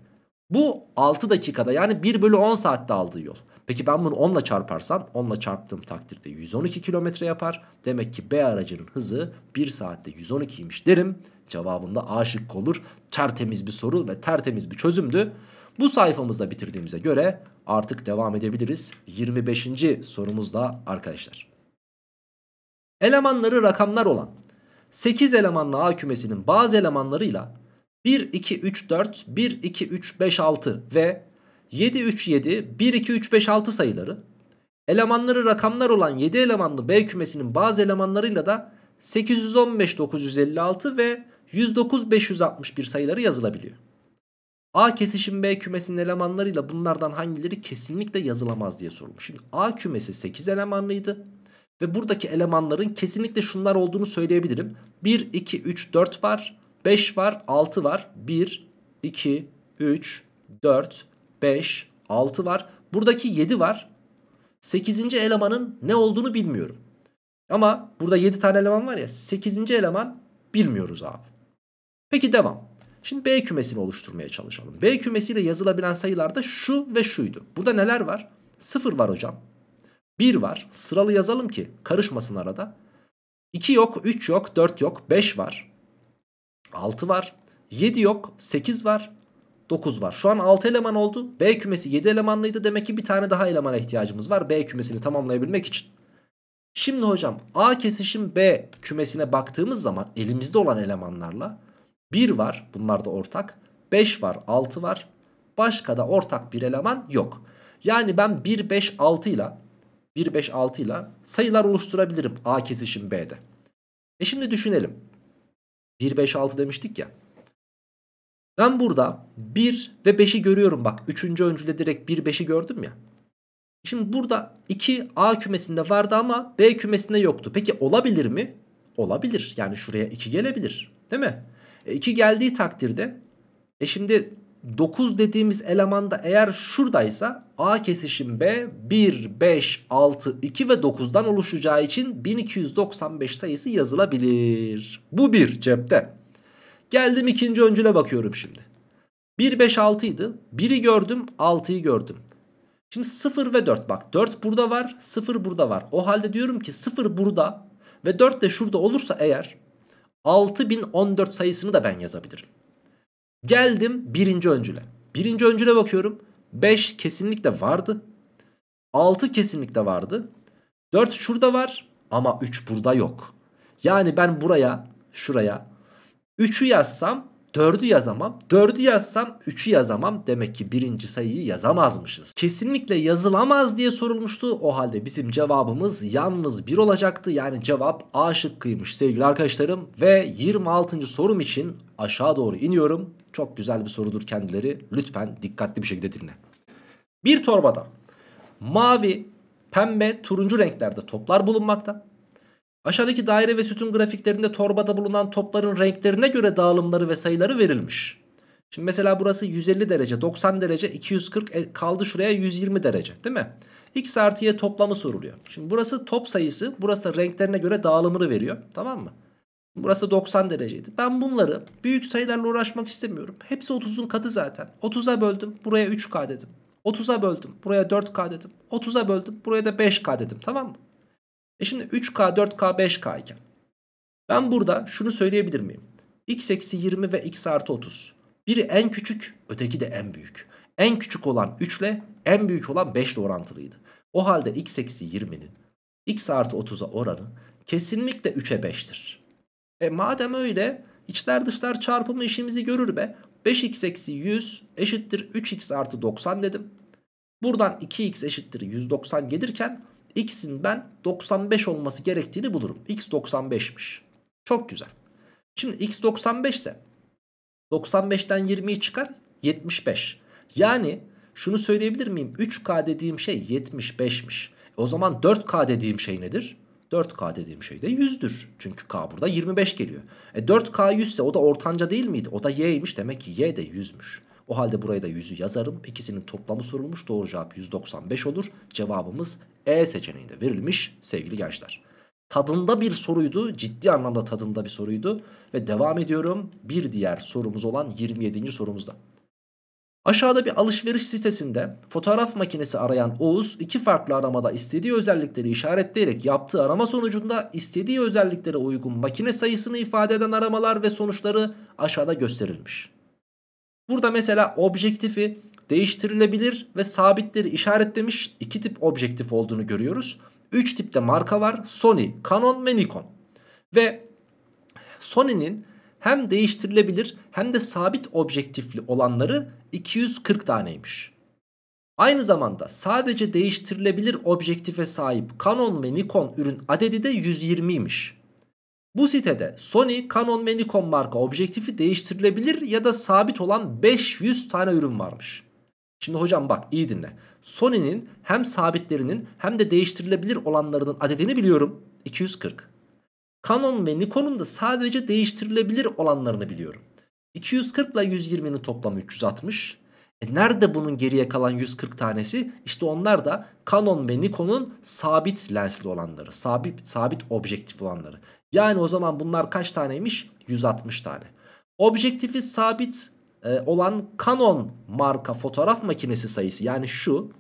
Bu 6 dakikada yani 1 bölü 10 saatte aldığı yol. Peki ben bunu 10 ile çarparsam 10 ile çarptığım takdirde 112 kilometre yapar. Demek ki B aracının hızı 1 saatte 112'ymiş derim. Cevabında A şıkkı olur. Tertemiz bir soru ve tertemiz bir çözümdü. Bu sayfamızda bitirdiğimize göre artık devam edebiliriz. 25. sorumuzda arkadaşlar. Elemanları rakamlar olan 8 elemanlı A kümesinin bazı elemanlarıyla 1, 2, 3, 4, 1, 2, 3, 5, 6 ve 7, 3, 7, 1, 2, 3, 5, 6 sayıları elemanları rakamlar olan 7 elemanlı B kümesinin bazı elemanlarıyla da 815, 956 ve 109, 561 sayıları yazılabiliyor. A kesişim B kümesinin elemanlarıyla bunlardan hangileri kesinlikle yazılamaz diye sorulmuş. Şimdi A kümesi 8 elemanlıydı. Ve buradaki elemanların kesinlikle şunlar olduğunu söyleyebilirim. 1, 2, 3, 4 var. 5 var, 6 var. 1, 2, 3, 4, 5, 6 var. Buradaki 7 var. 8. elemanın ne olduğunu bilmiyorum. Ama burada 7 tane eleman var ya 8. eleman bilmiyoruz abi. Peki devam. Şimdi B kümesini oluşturmaya çalışalım. B kümesiyle yazılabilen sayılar da şu ve şuydu. Burada neler var? 0 var hocam. 1 var. Sıralı yazalım ki karışmasın arada. 2 yok, 3 yok, 4 yok, 5 var. 6 var. 7 yok, 8 var. 9 var. Şu an 6 eleman oldu. B kümesi 7 elemanlıydı. Demek ki bir tane daha elemana ihtiyacımız var. B kümesini tamamlayabilmek için. Şimdi hocam A kesişim B kümesine baktığımız zaman elimizde olan elemanlarla 1 var. Bunlar da ortak. 5 var, 6 var. Başka da ortak bir eleman yok. Yani ben 1, 5, 6 ile 1, 5, 6 ile sayılar oluşturabilirim A kesişim B'de. E şimdi düşünelim. 1, 5, 6 demiştik ya. Ben burada 1 ve 5'i görüyorum bak. üçüncü öncüde direkt 1, 5'i gördüm ya. Şimdi burada 2 A kümesinde vardı ama B kümesinde yoktu. Peki olabilir mi? Olabilir. Yani şuraya 2 gelebilir. Değil mi? E 2 geldiği takdirde e şimdi 9 dediğimiz elemanda eğer şuradaysa A kesişim B 1, 5, 6, 2 ve 9'dan oluşacağı için 1295 sayısı yazılabilir. Bu bir cepte. Geldim ikinci öncüle bakıyorum şimdi. 1, 5, 6 idi. 1'i gördüm 6'yı gördüm. Şimdi 0 ve 4 bak 4 burada var 0 burada var. O halde diyorum ki 0 burada ve 4 de şurada olursa eğer 6014 sayısını da ben yazabilirim. Geldim birinci öncüle. Birinci öncüle bakıyorum. 5 kesinlikle vardı. 6 kesinlikle vardı. 4 şurada var ama 3 burada yok. Yani ben buraya şuraya 3'ü yazsam 4'ü yazamam. 4'ü yazsam 3'ü yazamam. Demek ki birinci sayıyı yazamazmışız. Kesinlikle yazılamaz diye sorulmuştu. O halde bizim cevabımız yalnız 1 olacaktı. Yani cevap A şıkkıymış sevgili arkadaşlarım. Ve 26. sorum için aşağı doğru iniyorum. Çok güzel bir sorudur kendileri. Lütfen dikkatli bir şekilde dinle. Bir torbada mavi, pembe, turuncu renklerde toplar bulunmakta. Aşağıdaki daire ve sütun grafiklerinde torbada bulunan topların renklerine göre dağılımları ve sayıları verilmiş. Şimdi mesela burası 150 derece, 90 derece, 240 e, kaldı şuraya 120 derece değil mi? X artı Y toplamı soruluyor. Şimdi burası top sayısı, burası da renklerine göre dağılımını veriyor. Tamam mı? Burası 90 dereceydi. Ben bunları büyük sayılarla uğraşmak istemiyorum. Hepsi 30'un katı zaten. 30'a böldüm, buraya 3K dedim. 30'a böldüm, buraya 4K dedim. 30'a böldüm, buraya da 5K dedim. Tamam mı? E şimdi 3K, 4K, 5K iken ben burada şunu söyleyebilir miyim? X eksi 20 ve X artı 30. Biri en küçük, öteki de en büyük. En küçük olan 3 ile en büyük olan 5 ile orantılıydı. O halde X eksi 20'nin X artı 30'a oranı kesinlikle 3'e 5'tir. E madem öyle içler dışlar çarpımı işimizi görür be. 5x eksi 100 eşittir 3x artı 90 dedim. Buradan 2x eşittir 190 gelirken x'in ben 95 olması gerektiğini bulurum. x 95'miş. Çok güzel. Şimdi x 95 ise 95'ten 20'yi çıkar 75. Yani şunu söyleyebilir miyim? 3K dediğim şey 75'miş. O zaman 4K dediğim şey nedir? 4K dediğim şey de 100'dür. Çünkü K burada 25 geliyor. E 4K 100 ise o da ortanca değil miydi? O da Y'ymiş. Demek ki Y de 100'müş. O halde buraya da 100'ü yazarım. İkisinin toplamı sorulmuş. Doğru cevap 195 olur. Cevabımız E seçeneğinde verilmiş sevgili gençler. Tadında bir soruydu. Ciddi anlamda tadında bir soruydu. Ve devam ediyorum. Bir diğer sorumuz olan 27. sorumuzda. Aşağıda bir alışveriş sitesinde fotoğraf makinesi arayan Oğuz iki farklı aramada istediği özellikleri işaretleyerek yaptığı arama sonucunda istediği özelliklere uygun makine sayısını ifade eden aramalar ve sonuçları aşağıda gösterilmiş. Burada mesela objektifi değiştirilebilir ve sabitleri işaretlemiş iki tip objektif olduğunu görüyoruz. Üç tipte marka var. Sony, Canon ve Nikon. Ve Sony'nin hem değiştirilebilir hem de sabit objektifli olanları 240 taneymiş. Aynı zamanda sadece değiştirilebilir objektife sahip Canon ve Nikon ürün adedi de 120'ymiş. Bu sitede Sony, Canon, Manicom marka objektifi değiştirilebilir ya da sabit olan 500 tane ürün varmış. Şimdi hocam bak iyi dinle. Sony'nin hem sabitlerinin hem de değiştirilebilir olanlarının adedini biliyorum. 240. Canon ve Nikon'un da sadece değiştirilebilir olanlarını biliyorum. 240 ile 120'nin toplamı 360. E nerede bunun geriye kalan 140 tanesi? İşte onlar da Canon ve Nikon'un sabit lensli olanları, sabit sabit objektif olanları. Yani o zaman bunlar kaç taneymiş? 160 tane. Objektifi sabit e, olan Canon marka fotoğraf makinesi sayısı yani şu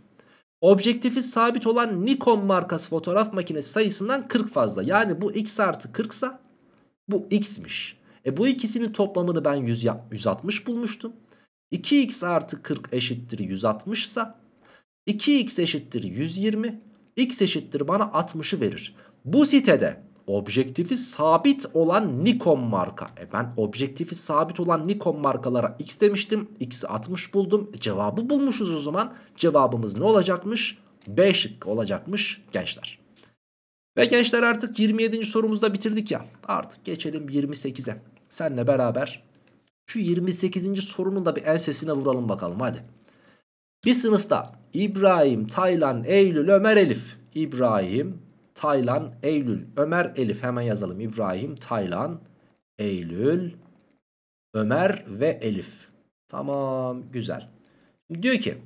objektifi sabit olan Nikon markası fotoğraf makinesi sayısından 40 fazla. Yani bu x artı 40 sa bu x'miş. E bu ikisinin toplamını ben 100, 160 bulmuştum. 2x artı 40 eşittir 160 sa 2x eşittir 120 x eşittir bana 60'ı verir. Bu sitede objektifi sabit olan Nikon marka. E ben objektifi sabit olan Nikon markalara x demiştim. X'i 60 buldum. E cevabı bulmuşuz o zaman. Cevabımız ne olacakmış? 5 olacakmış gençler. Ve gençler artık 27. sorumuzda bitirdik ya. Artık geçelim 28'e. Senle beraber şu 28. sorunun da bir ensesine vuralım bakalım hadi. Bir sınıfta İbrahim, Taylan, Eylül, Ömer, Elif. İbrahim, Taylan, Eylül, Ömer, Elif. Hemen yazalım. İbrahim, Taylan, Eylül, Ömer ve Elif. Tamam güzel. Diyor ki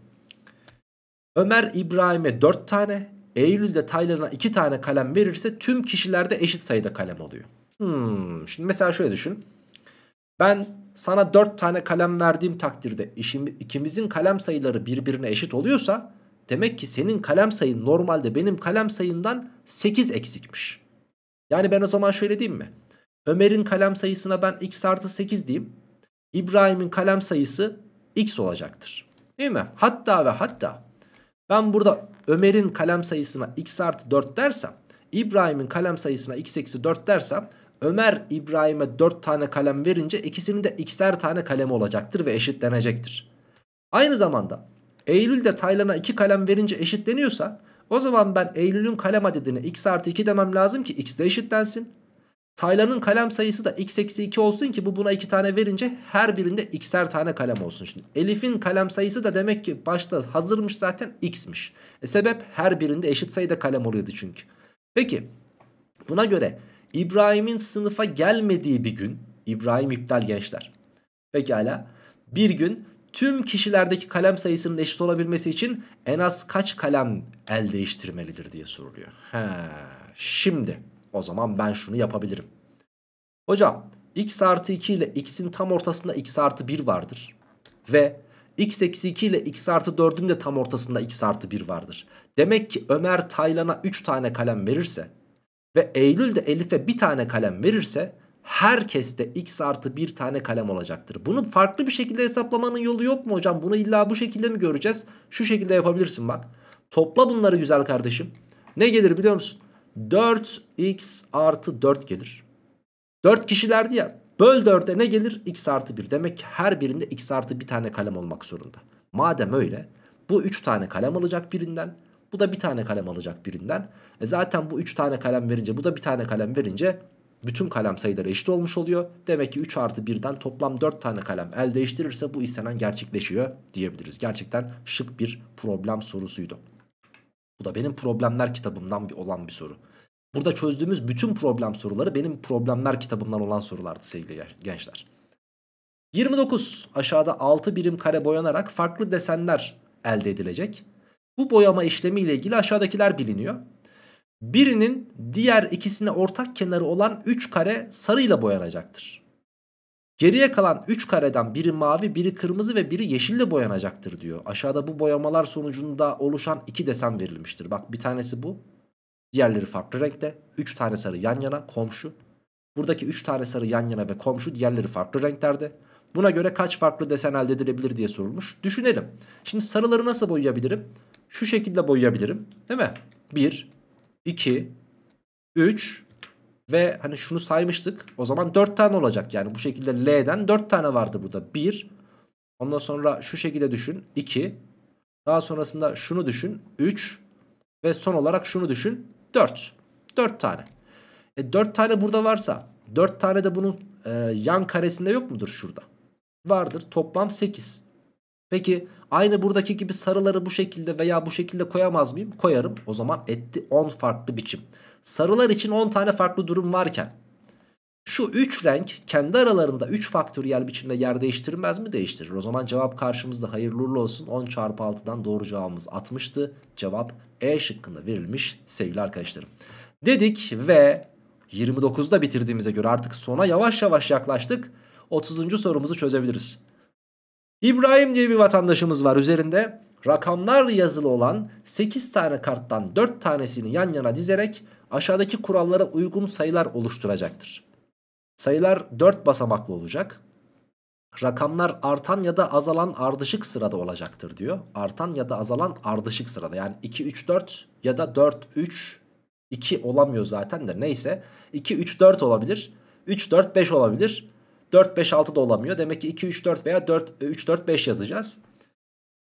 Ömer İbrahim'e 4 tane, Eylül'de Taylan'a 2 tane kalem verirse tüm kişilerde eşit sayıda kalem oluyor. Hmm, şimdi mesela şöyle düşün. Ben sana 4 tane kalem verdiğim takdirde işim, ikimizin kalem sayıları birbirine eşit oluyorsa Demek ki senin kalem sayın normalde benim kalem sayından 8 eksikmiş. Yani ben o zaman şöyle diyeyim mi? Ömer'in kalem sayısına ben x artı 8 diyeyim. İbrahim'in kalem sayısı x olacaktır. Değil mi? Hatta ve hatta ben burada Ömer'in kalem sayısına x artı 4 dersem İbrahim'in kalem sayısına x eksi 4 dersem Ömer İbrahim'e 4 tane kalem verince ikisinin de x'er tane kalemi olacaktır ve eşitlenecektir. Aynı zamanda Eylül'de Taylan'a 2 kalem verince eşitleniyorsa o zaman ben Eylül'ün kalem adedine x artı 2 demem lazım ki x de eşitlensin. Taylan'ın kalem sayısı da x eksi 2 olsun ki bu buna 2 tane verince her birinde x'er tane kalem olsun. Şimdi Elif'in kalem sayısı da demek ki başta hazırmış zaten x'miş. E sebep her birinde eşit sayıda kalem oluyordu çünkü. Peki buna göre İbrahim'in sınıfa gelmediği bir gün İbrahim iptal gençler. Pekala bir gün tüm kişilerdeki kalem sayısının eşit olabilmesi için en az kaç kalem el değiştirmelidir diye soruluyor. He, şimdi o zaman ben şunu yapabilirim. Hocam x artı 2 ile x'in tam ortasında x artı 1 vardır. Ve x eksi 2 ile x artı 4'ün de tam ortasında x artı 1 vardır. Demek ki Ömer Taylan'a 3 tane kalem verirse ve Eylül de Elif'e bir tane kalem verirse herkeste x artı bir tane kalem olacaktır. Bunu farklı bir şekilde hesaplamanın yolu yok mu hocam? Bunu illa bu şekilde mi göreceğiz? Şu şekilde yapabilirsin bak. Topla bunları güzel kardeşim. Ne gelir biliyor musun? 4x artı 4 gelir. 4 kişilerdi ya. Böl 4'e ne gelir? x artı 1. Demek ki her birinde x artı bir tane kalem olmak zorunda. Madem öyle bu 3 tane kalem alacak birinden. Bu da bir tane kalem alacak birinden. E zaten bu 3 tane kalem verince bu da bir tane kalem verince bütün kalem sayıları eşit olmuş oluyor. Demek ki 3 artı 1'den toplam 4 tane kalem el değiştirirse bu istenen gerçekleşiyor diyebiliriz. Gerçekten şık bir problem sorusuydu. Bu da benim problemler kitabımdan olan bir soru. Burada çözdüğümüz bütün problem soruları benim problemler kitabımdan olan sorulardı sevgili gençler. 29. Aşağıda 6 birim kare boyanarak farklı desenler elde edilecek. Bu boyama işlemi ile ilgili aşağıdakiler biliniyor birinin diğer ikisine ortak kenarı olan 3 kare sarıyla boyanacaktır. Geriye kalan 3 kareden biri mavi, biri kırmızı ve biri yeşille boyanacaktır diyor. Aşağıda bu boyamalar sonucunda oluşan 2 desen verilmiştir. Bak bir tanesi bu. Diğerleri farklı renkte. 3 tane sarı yan yana komşu. Buradaki 3 tane sarı yan yana ve komşu diğerleri farklı renklerde. Buna göre kaç farklı desen elde edilebilir diye sorulmuş. Düşünelim. Şimdi sarıları nasıl boyayabilirim? Şu şekilde boyayabilirim. Değil mi? 1, 2, 3 ve hani şunu saymıştık. O zaman 4 tane olacak. Yani bu şekilde L'den 4 tane vardı burada. 1. Ondan sonra şu şekilde düşün. 2. Daha sonrasında şunu düşün. 3. Ve son olarak şunu düşün. 4. 4 tane. E 4 tane burada varsa 4 tane de bunun e, yan karesinde yok mudur şurada? Vardır. Toplam 8. Peki aynı buradaki gibi sarıları bu şekilde veya bu şekilde koyamaz mıyım? Koyarım. O zaman etti 10 farklı biçim. Sarılar için 10 tane farklı durum varken şu 3 renk kendi aralarında 3 faktöriyel biçimde yer değiştirmez mi? Değiştirir. O zaman cevap karşımızda hayırlı olsun. 10 çarpı 6'dan doğru cevabımız 60'tı. Cevap E şıkkında verilmiş sevgili arkadaşlarım. Dedik ve 29'da bitirdiğimize göre artık sona yavaş yavaş yaklaştık. 30. sorumuzu çözebiliriz. İbrahim diye bir vatandaşımız var üzerinde rakamlar yazılı olan 8 tane karttan 4 tanesini yan yana dizerek aşağıdaki kurallara uygun sayılar oluşturacaktır. Sayılar 4 basamaklı olacak. Rakamlar artan ya da azalan ardışık sırada olacaktır diyor. Artan ya da azalan ardışık sırada. Yani 2 3 4 ya da 4 3 2 olamıyor zaten de neyse. 2 3 4 olabilir. 3 4 5 olabilir. 4, 5, 6 da olamıyor. Demek ki 2, 3, 4 veya 4, 3, 4, 5 yazacağız.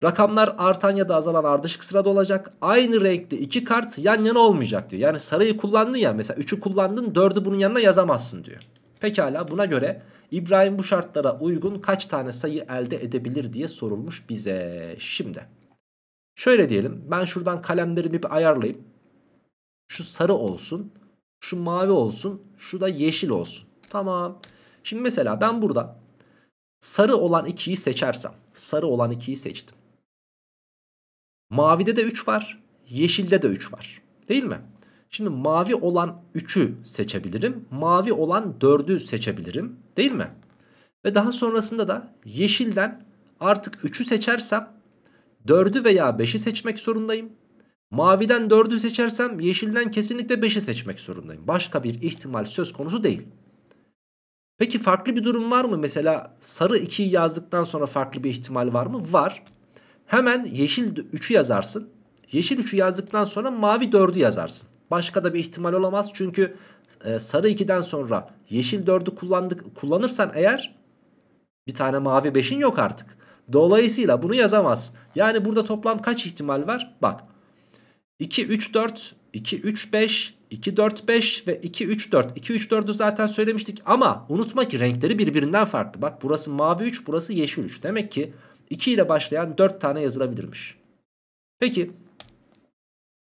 Rakamlar artan ya da azalan ardışık sırada olacak. Aynı renkte iki kart yan yana olmayacak diyor. Yani sarıyı kullandın ya mesela 3'ü kullandın 4'ü bunun yanına yazamazsın diyor. Pekala buna göre İbrahim bu şartlara uygun kaç tane sayı elde edebilir diye sorulmuş bize. Şimdi şöyle diyelim ben şuradan kalemlerimi bir ayarlayayım. Şu sarı olsun, şu mavi olsun, şu da yeşil olsun. Tamam. Tamam. Şimdi mesela ben burada sarı olan 2'yi seçersem. Sarı olan 2'yi seçtim. Mavide de 3 var. Yeşilde de 3 var. Değil mi? Şimdi mavi olan 3'ü seçebilirim. Mavi olan 4'ü seçebilirim. Değil mi? Ve daha sonrasında da yeşilden artık 3'ü seçersem 4'ü veya 5'i seçmek zorundayım. Maviden 4'ü seçersem yeşilden kesinlikle 5'i seçmek zorundayım. Başka bir ihtimal söz konusu değil. Peki farklı bir durum var mı? Mesela sarı 2'yi yazdıktan sonra farklı bir ihtimal var mı? Var. Hemen yeşil 3'ü yazarsın. Yeşil 3'ü yazdıktan sonra mavi 4'ü yazarsın. Başka da bir ihtimal olamaz. Çünkü e, sarı 2'den sonra yeşil 4'ü kullandık, kullanırsan eğer bir tane mavi 5'in yok artık. Dolayısıyla bunu yazamaz. Yani burada toplam kaç ihtimal var? Bak 2, 3, 4, 2, 3, 5, 2-4-5 ve 2-3-4. 2-3-4'ü zaten söylemiştik ama unutma ki renkleri birbirinden farklı. Bak burası mavi 3 burası yeşil 3. Demek ki 2 ile başlayan 4 tane yazılabilirmiş. Peki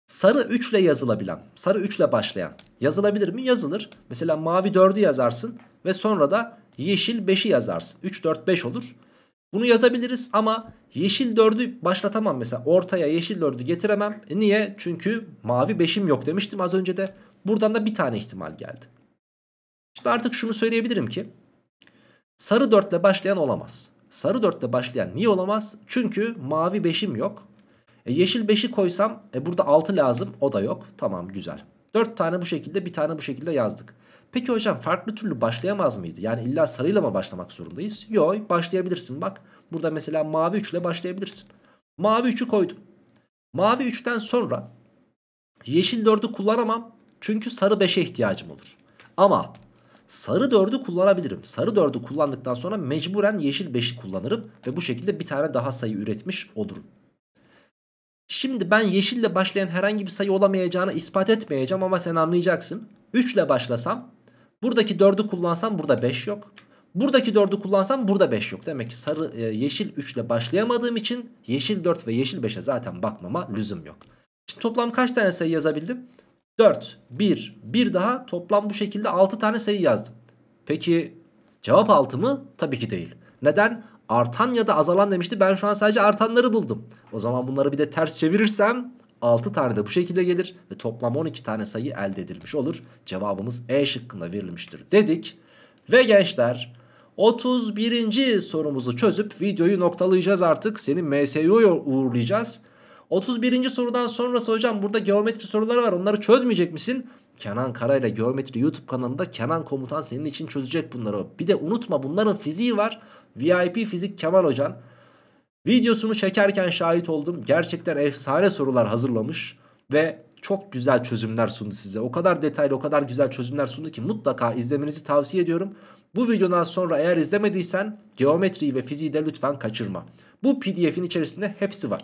sarı 3 ile yazılabilen, sarı 3 ile başlayan yazılabilir mi? Yazılır. Mesela mavi 4'ü yazarsın ve sonra da yeşil 5'i yazarsın. 3-4-5 olur. Bunu yazabiliriz ama yeşil 4'ü başlatamam mesela. Ortaya yeşil 4'ü getiremem. E niye? Çünkü mavi 5'im yok demiştim az önce de. Buradan da bir tane ihtimal geldi. Şimdi artık şunu söyleyebilirim ki sarı 4 ile başlayan olamaz. Sarı 4 ile başlayan niye olamaz? Çünkü mavi 5'im yok. E yeşil 5'i koysam e burada 6 lazım o da yok. Tamam güzel. 4 tane bu şekilde bir tane bu şekilde yazdık. Peki hocam farklı türlü başlayamaz mıydı? Yani illa sarıyla mı başlamak zorundayız? Yok başlayabilirsin bak. Burada mesela mavi 3 ile başlayabilirsin. Mavi 3'ü koydum. Mavi 3'ten sonra yeşil 4'ü kullanamam. Çünkü sarı 5'e ihtiyacım olur. Ama sarı 4'ü kullanabilirim. Sarı 4'ü kullandıktan sonra mecburen yeşil 5'i kullanırım. Ve bu şekilde bir tane daha sayı üretmiş olurum. Şimdi ben yeşille başlayan herhangi bir sayı olamayacağını ispat etmeyeceğim ama sen anlayacaksın. 3 ile başlasam Buradaki 4'ü kullansam burada 5 yok. Buradaki 4'ü kullansam burada 5 yok. Demek ki sarı e, yeşil 3 ile başlayamadığım için yeşil 4 ve yeşil 5'e zaten bakmama lüzum yok. Şimdi toplam kaç tane sayı yazabildim? 4, 1, 1 daha toplam bu şekilde 6 tane sayı yazdım. Peki cevap 6 mı? Tabii ki değil. Neden? Artan ya da azalan demişti. Ben şu an sadece artanları buldum. O zaman bunları bir de ters çevirirsem 6 tane de bu şekilde gelir ve toplam 12 tane sayı elde edilmiş olur. Cevabımız E şıkkında verilmiştir dedik. Ve gençler 31. sorumuzu çözüp videoyu noktalayacağız artık. Seni MSU'ya uğurlayacağız. 31. sorudan sonrası hocam burada geometri soruları var onları çözmeyecek misin? Kenan Karayla Geometri YouTube kanalında Kenan Komutan senin için çözecek bunları. Bir de unutma bunların fiziği var. VIP Fizik Kemal Hocan. Videosunu çekerken şahit oldum. Gerçekten efsane sorular hazırlamış ve çok güzel çözümler sundu size. O kadar detaylı, o kadar güzel çözümler sundu ki mutlaka izlemenizi tavsiye ediyorum. Bu videodan sonra eğer izlemediysen geometriyi ve fiziği de lütfen kaçırma. Bu pdf'in içerisinde hepsi var.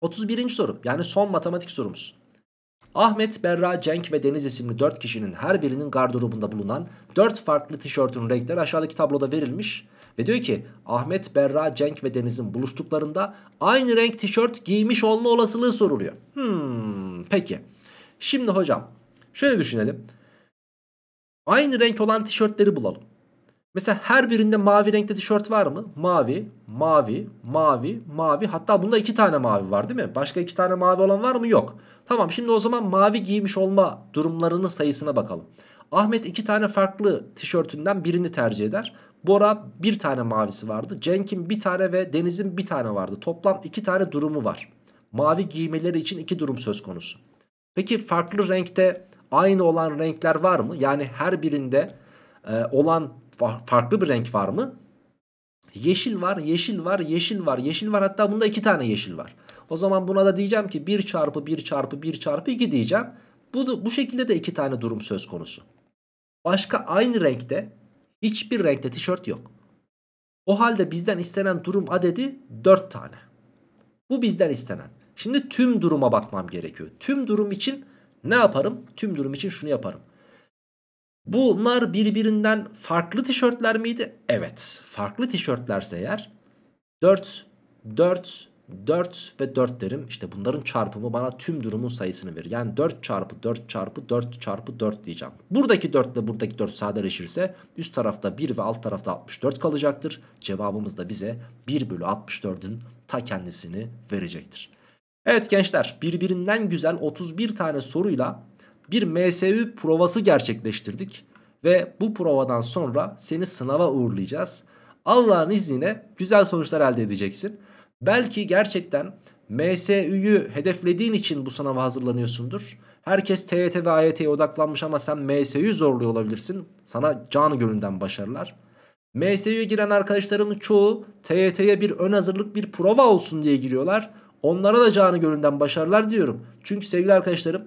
31. soru yani son matematik sorumuz. Ahmet, Berra, Cenk ve Deniz isimli 4 kişinin her birinin gardırobunda bulunan 4 farklı tişörtün renkleri aşağıdaki tabloda verilmiş. Ve diyor ki Ahmet, Berra, Cenk ve Deniz'in buluştuklarında aynı renk tişört giymiş olma olasılığı soruluyor. Hmm, peki. Şimdi hocam şöyle düşünelim. Aynı renk olan tişörtleri bulalım. Mesela her birinde mavi renkte tişört var mı? Mavi, mavi, mavi, mavi. Hatta bunda iki tane mavi var değil mi? Başka iki tane mavi olan var mı? Yok. Tamam şimdi o zaman mavi giymiş olma durumlarının sayısına bakalım. Ahmet iki tane farklı tişörtünden birini tercih eder. Bora bir tane mavisi vardı. Cenk'in bir tane ve Deniz'in bir tane vardı. Toplam iki tane durumu var. Mavi giymeleri için iki durum söz konusu. Peki farklı renkte aynı olan renkler var mı? Yani her birinde e, olan farklı bir renk var mı? Yeşil var, yeşil var, yeşil var, yeşil var. Hatta bunda iki tane yeşil var. O zaman buna da diyeceğim ki 1 çarpı 1 çarpı 1 çarpı 2 diyeceğim. Bu, bu şekilde de iki tane durum söz konusu. Başka aynı renkte Hiçbir renkte tişört yok. O halde bizden istenen durum adedi 4 tane. Bu bizden istenen. Şimdi tüm duruma bakmam gerekiyor. Tüm durum için ne yaparım? Tüm durum için şunu yaparım. Bunlar birbirinden farklı tişörtler miydi? Evet. Farklı tişörtlerse eğer 4, 4, 4 ve 4 derim. İşte bunların çarpımı bana tüm durumun sayısını verir. Yani 4 çarpı 4 çarpı 4 çarpı 4 diyeceğim. Buradaki 4 ile buradaki 4 sadeleşirse üst tarafta 1 ve alt tarafta 64 kalacaktır. Cevabımız da bize 1 bölü 64'ün ta kendisini verecektir. Evet gençler birbirinden güzel 31 tane soruyla bir MSU provası gerçekleştirdik. Ve bu provadan sonra seni sınava uğurlayacağız. Allah'ın izniyle güzel sonuçlar elde edeceksin. Belki gerçekten MSÜ'yü hedeflediğin için bu sınava hazırlanıyorsundur. Herkes TYT ve AYT'ye odaklanmış ama sen MSÜ'yü zorluyor olabilirsin. Sana canı gönülden başarılar. MSÜ'ye giren arkadaşların çoğu TYT'ye bir ön hazırlık bir prova olsun diye giriyorlar. Onlara da canı gönülden başarılar diyorum. Çünkü sevgili arkadaşlarım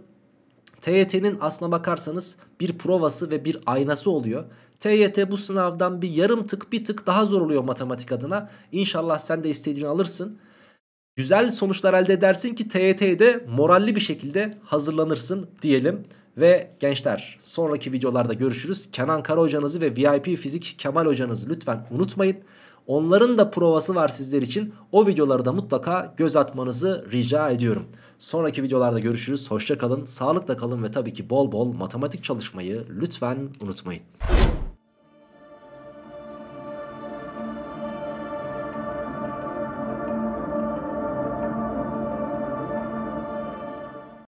TYT'nin aslına bakarsanız bir provası ve bir aynası oluyor. TYT bu sınavdan bir yarım tık bir tık daha zor oluyor matematik adına. İnşallah sen de istediğini alırsın. Güzel sonuçlar elde edersin ki TYT'ye de moralli bir şekilde hazırlanırsın diyelim. Ve gençler sonraki videolarda görüşürüz. Kenan Kara hocanızı ve VIP fizik Kemal hocanızı lütfen unutmayın. Onların da provası var sizler için. O videoları da mutlaka göz atmanızı rica ediyorum. Sonraki videolarda görüşürüz. hoşçakalın kalın, sağlıkla kalın ve tabii ki bol bol matematik çalışmayı lütfen unutmayın.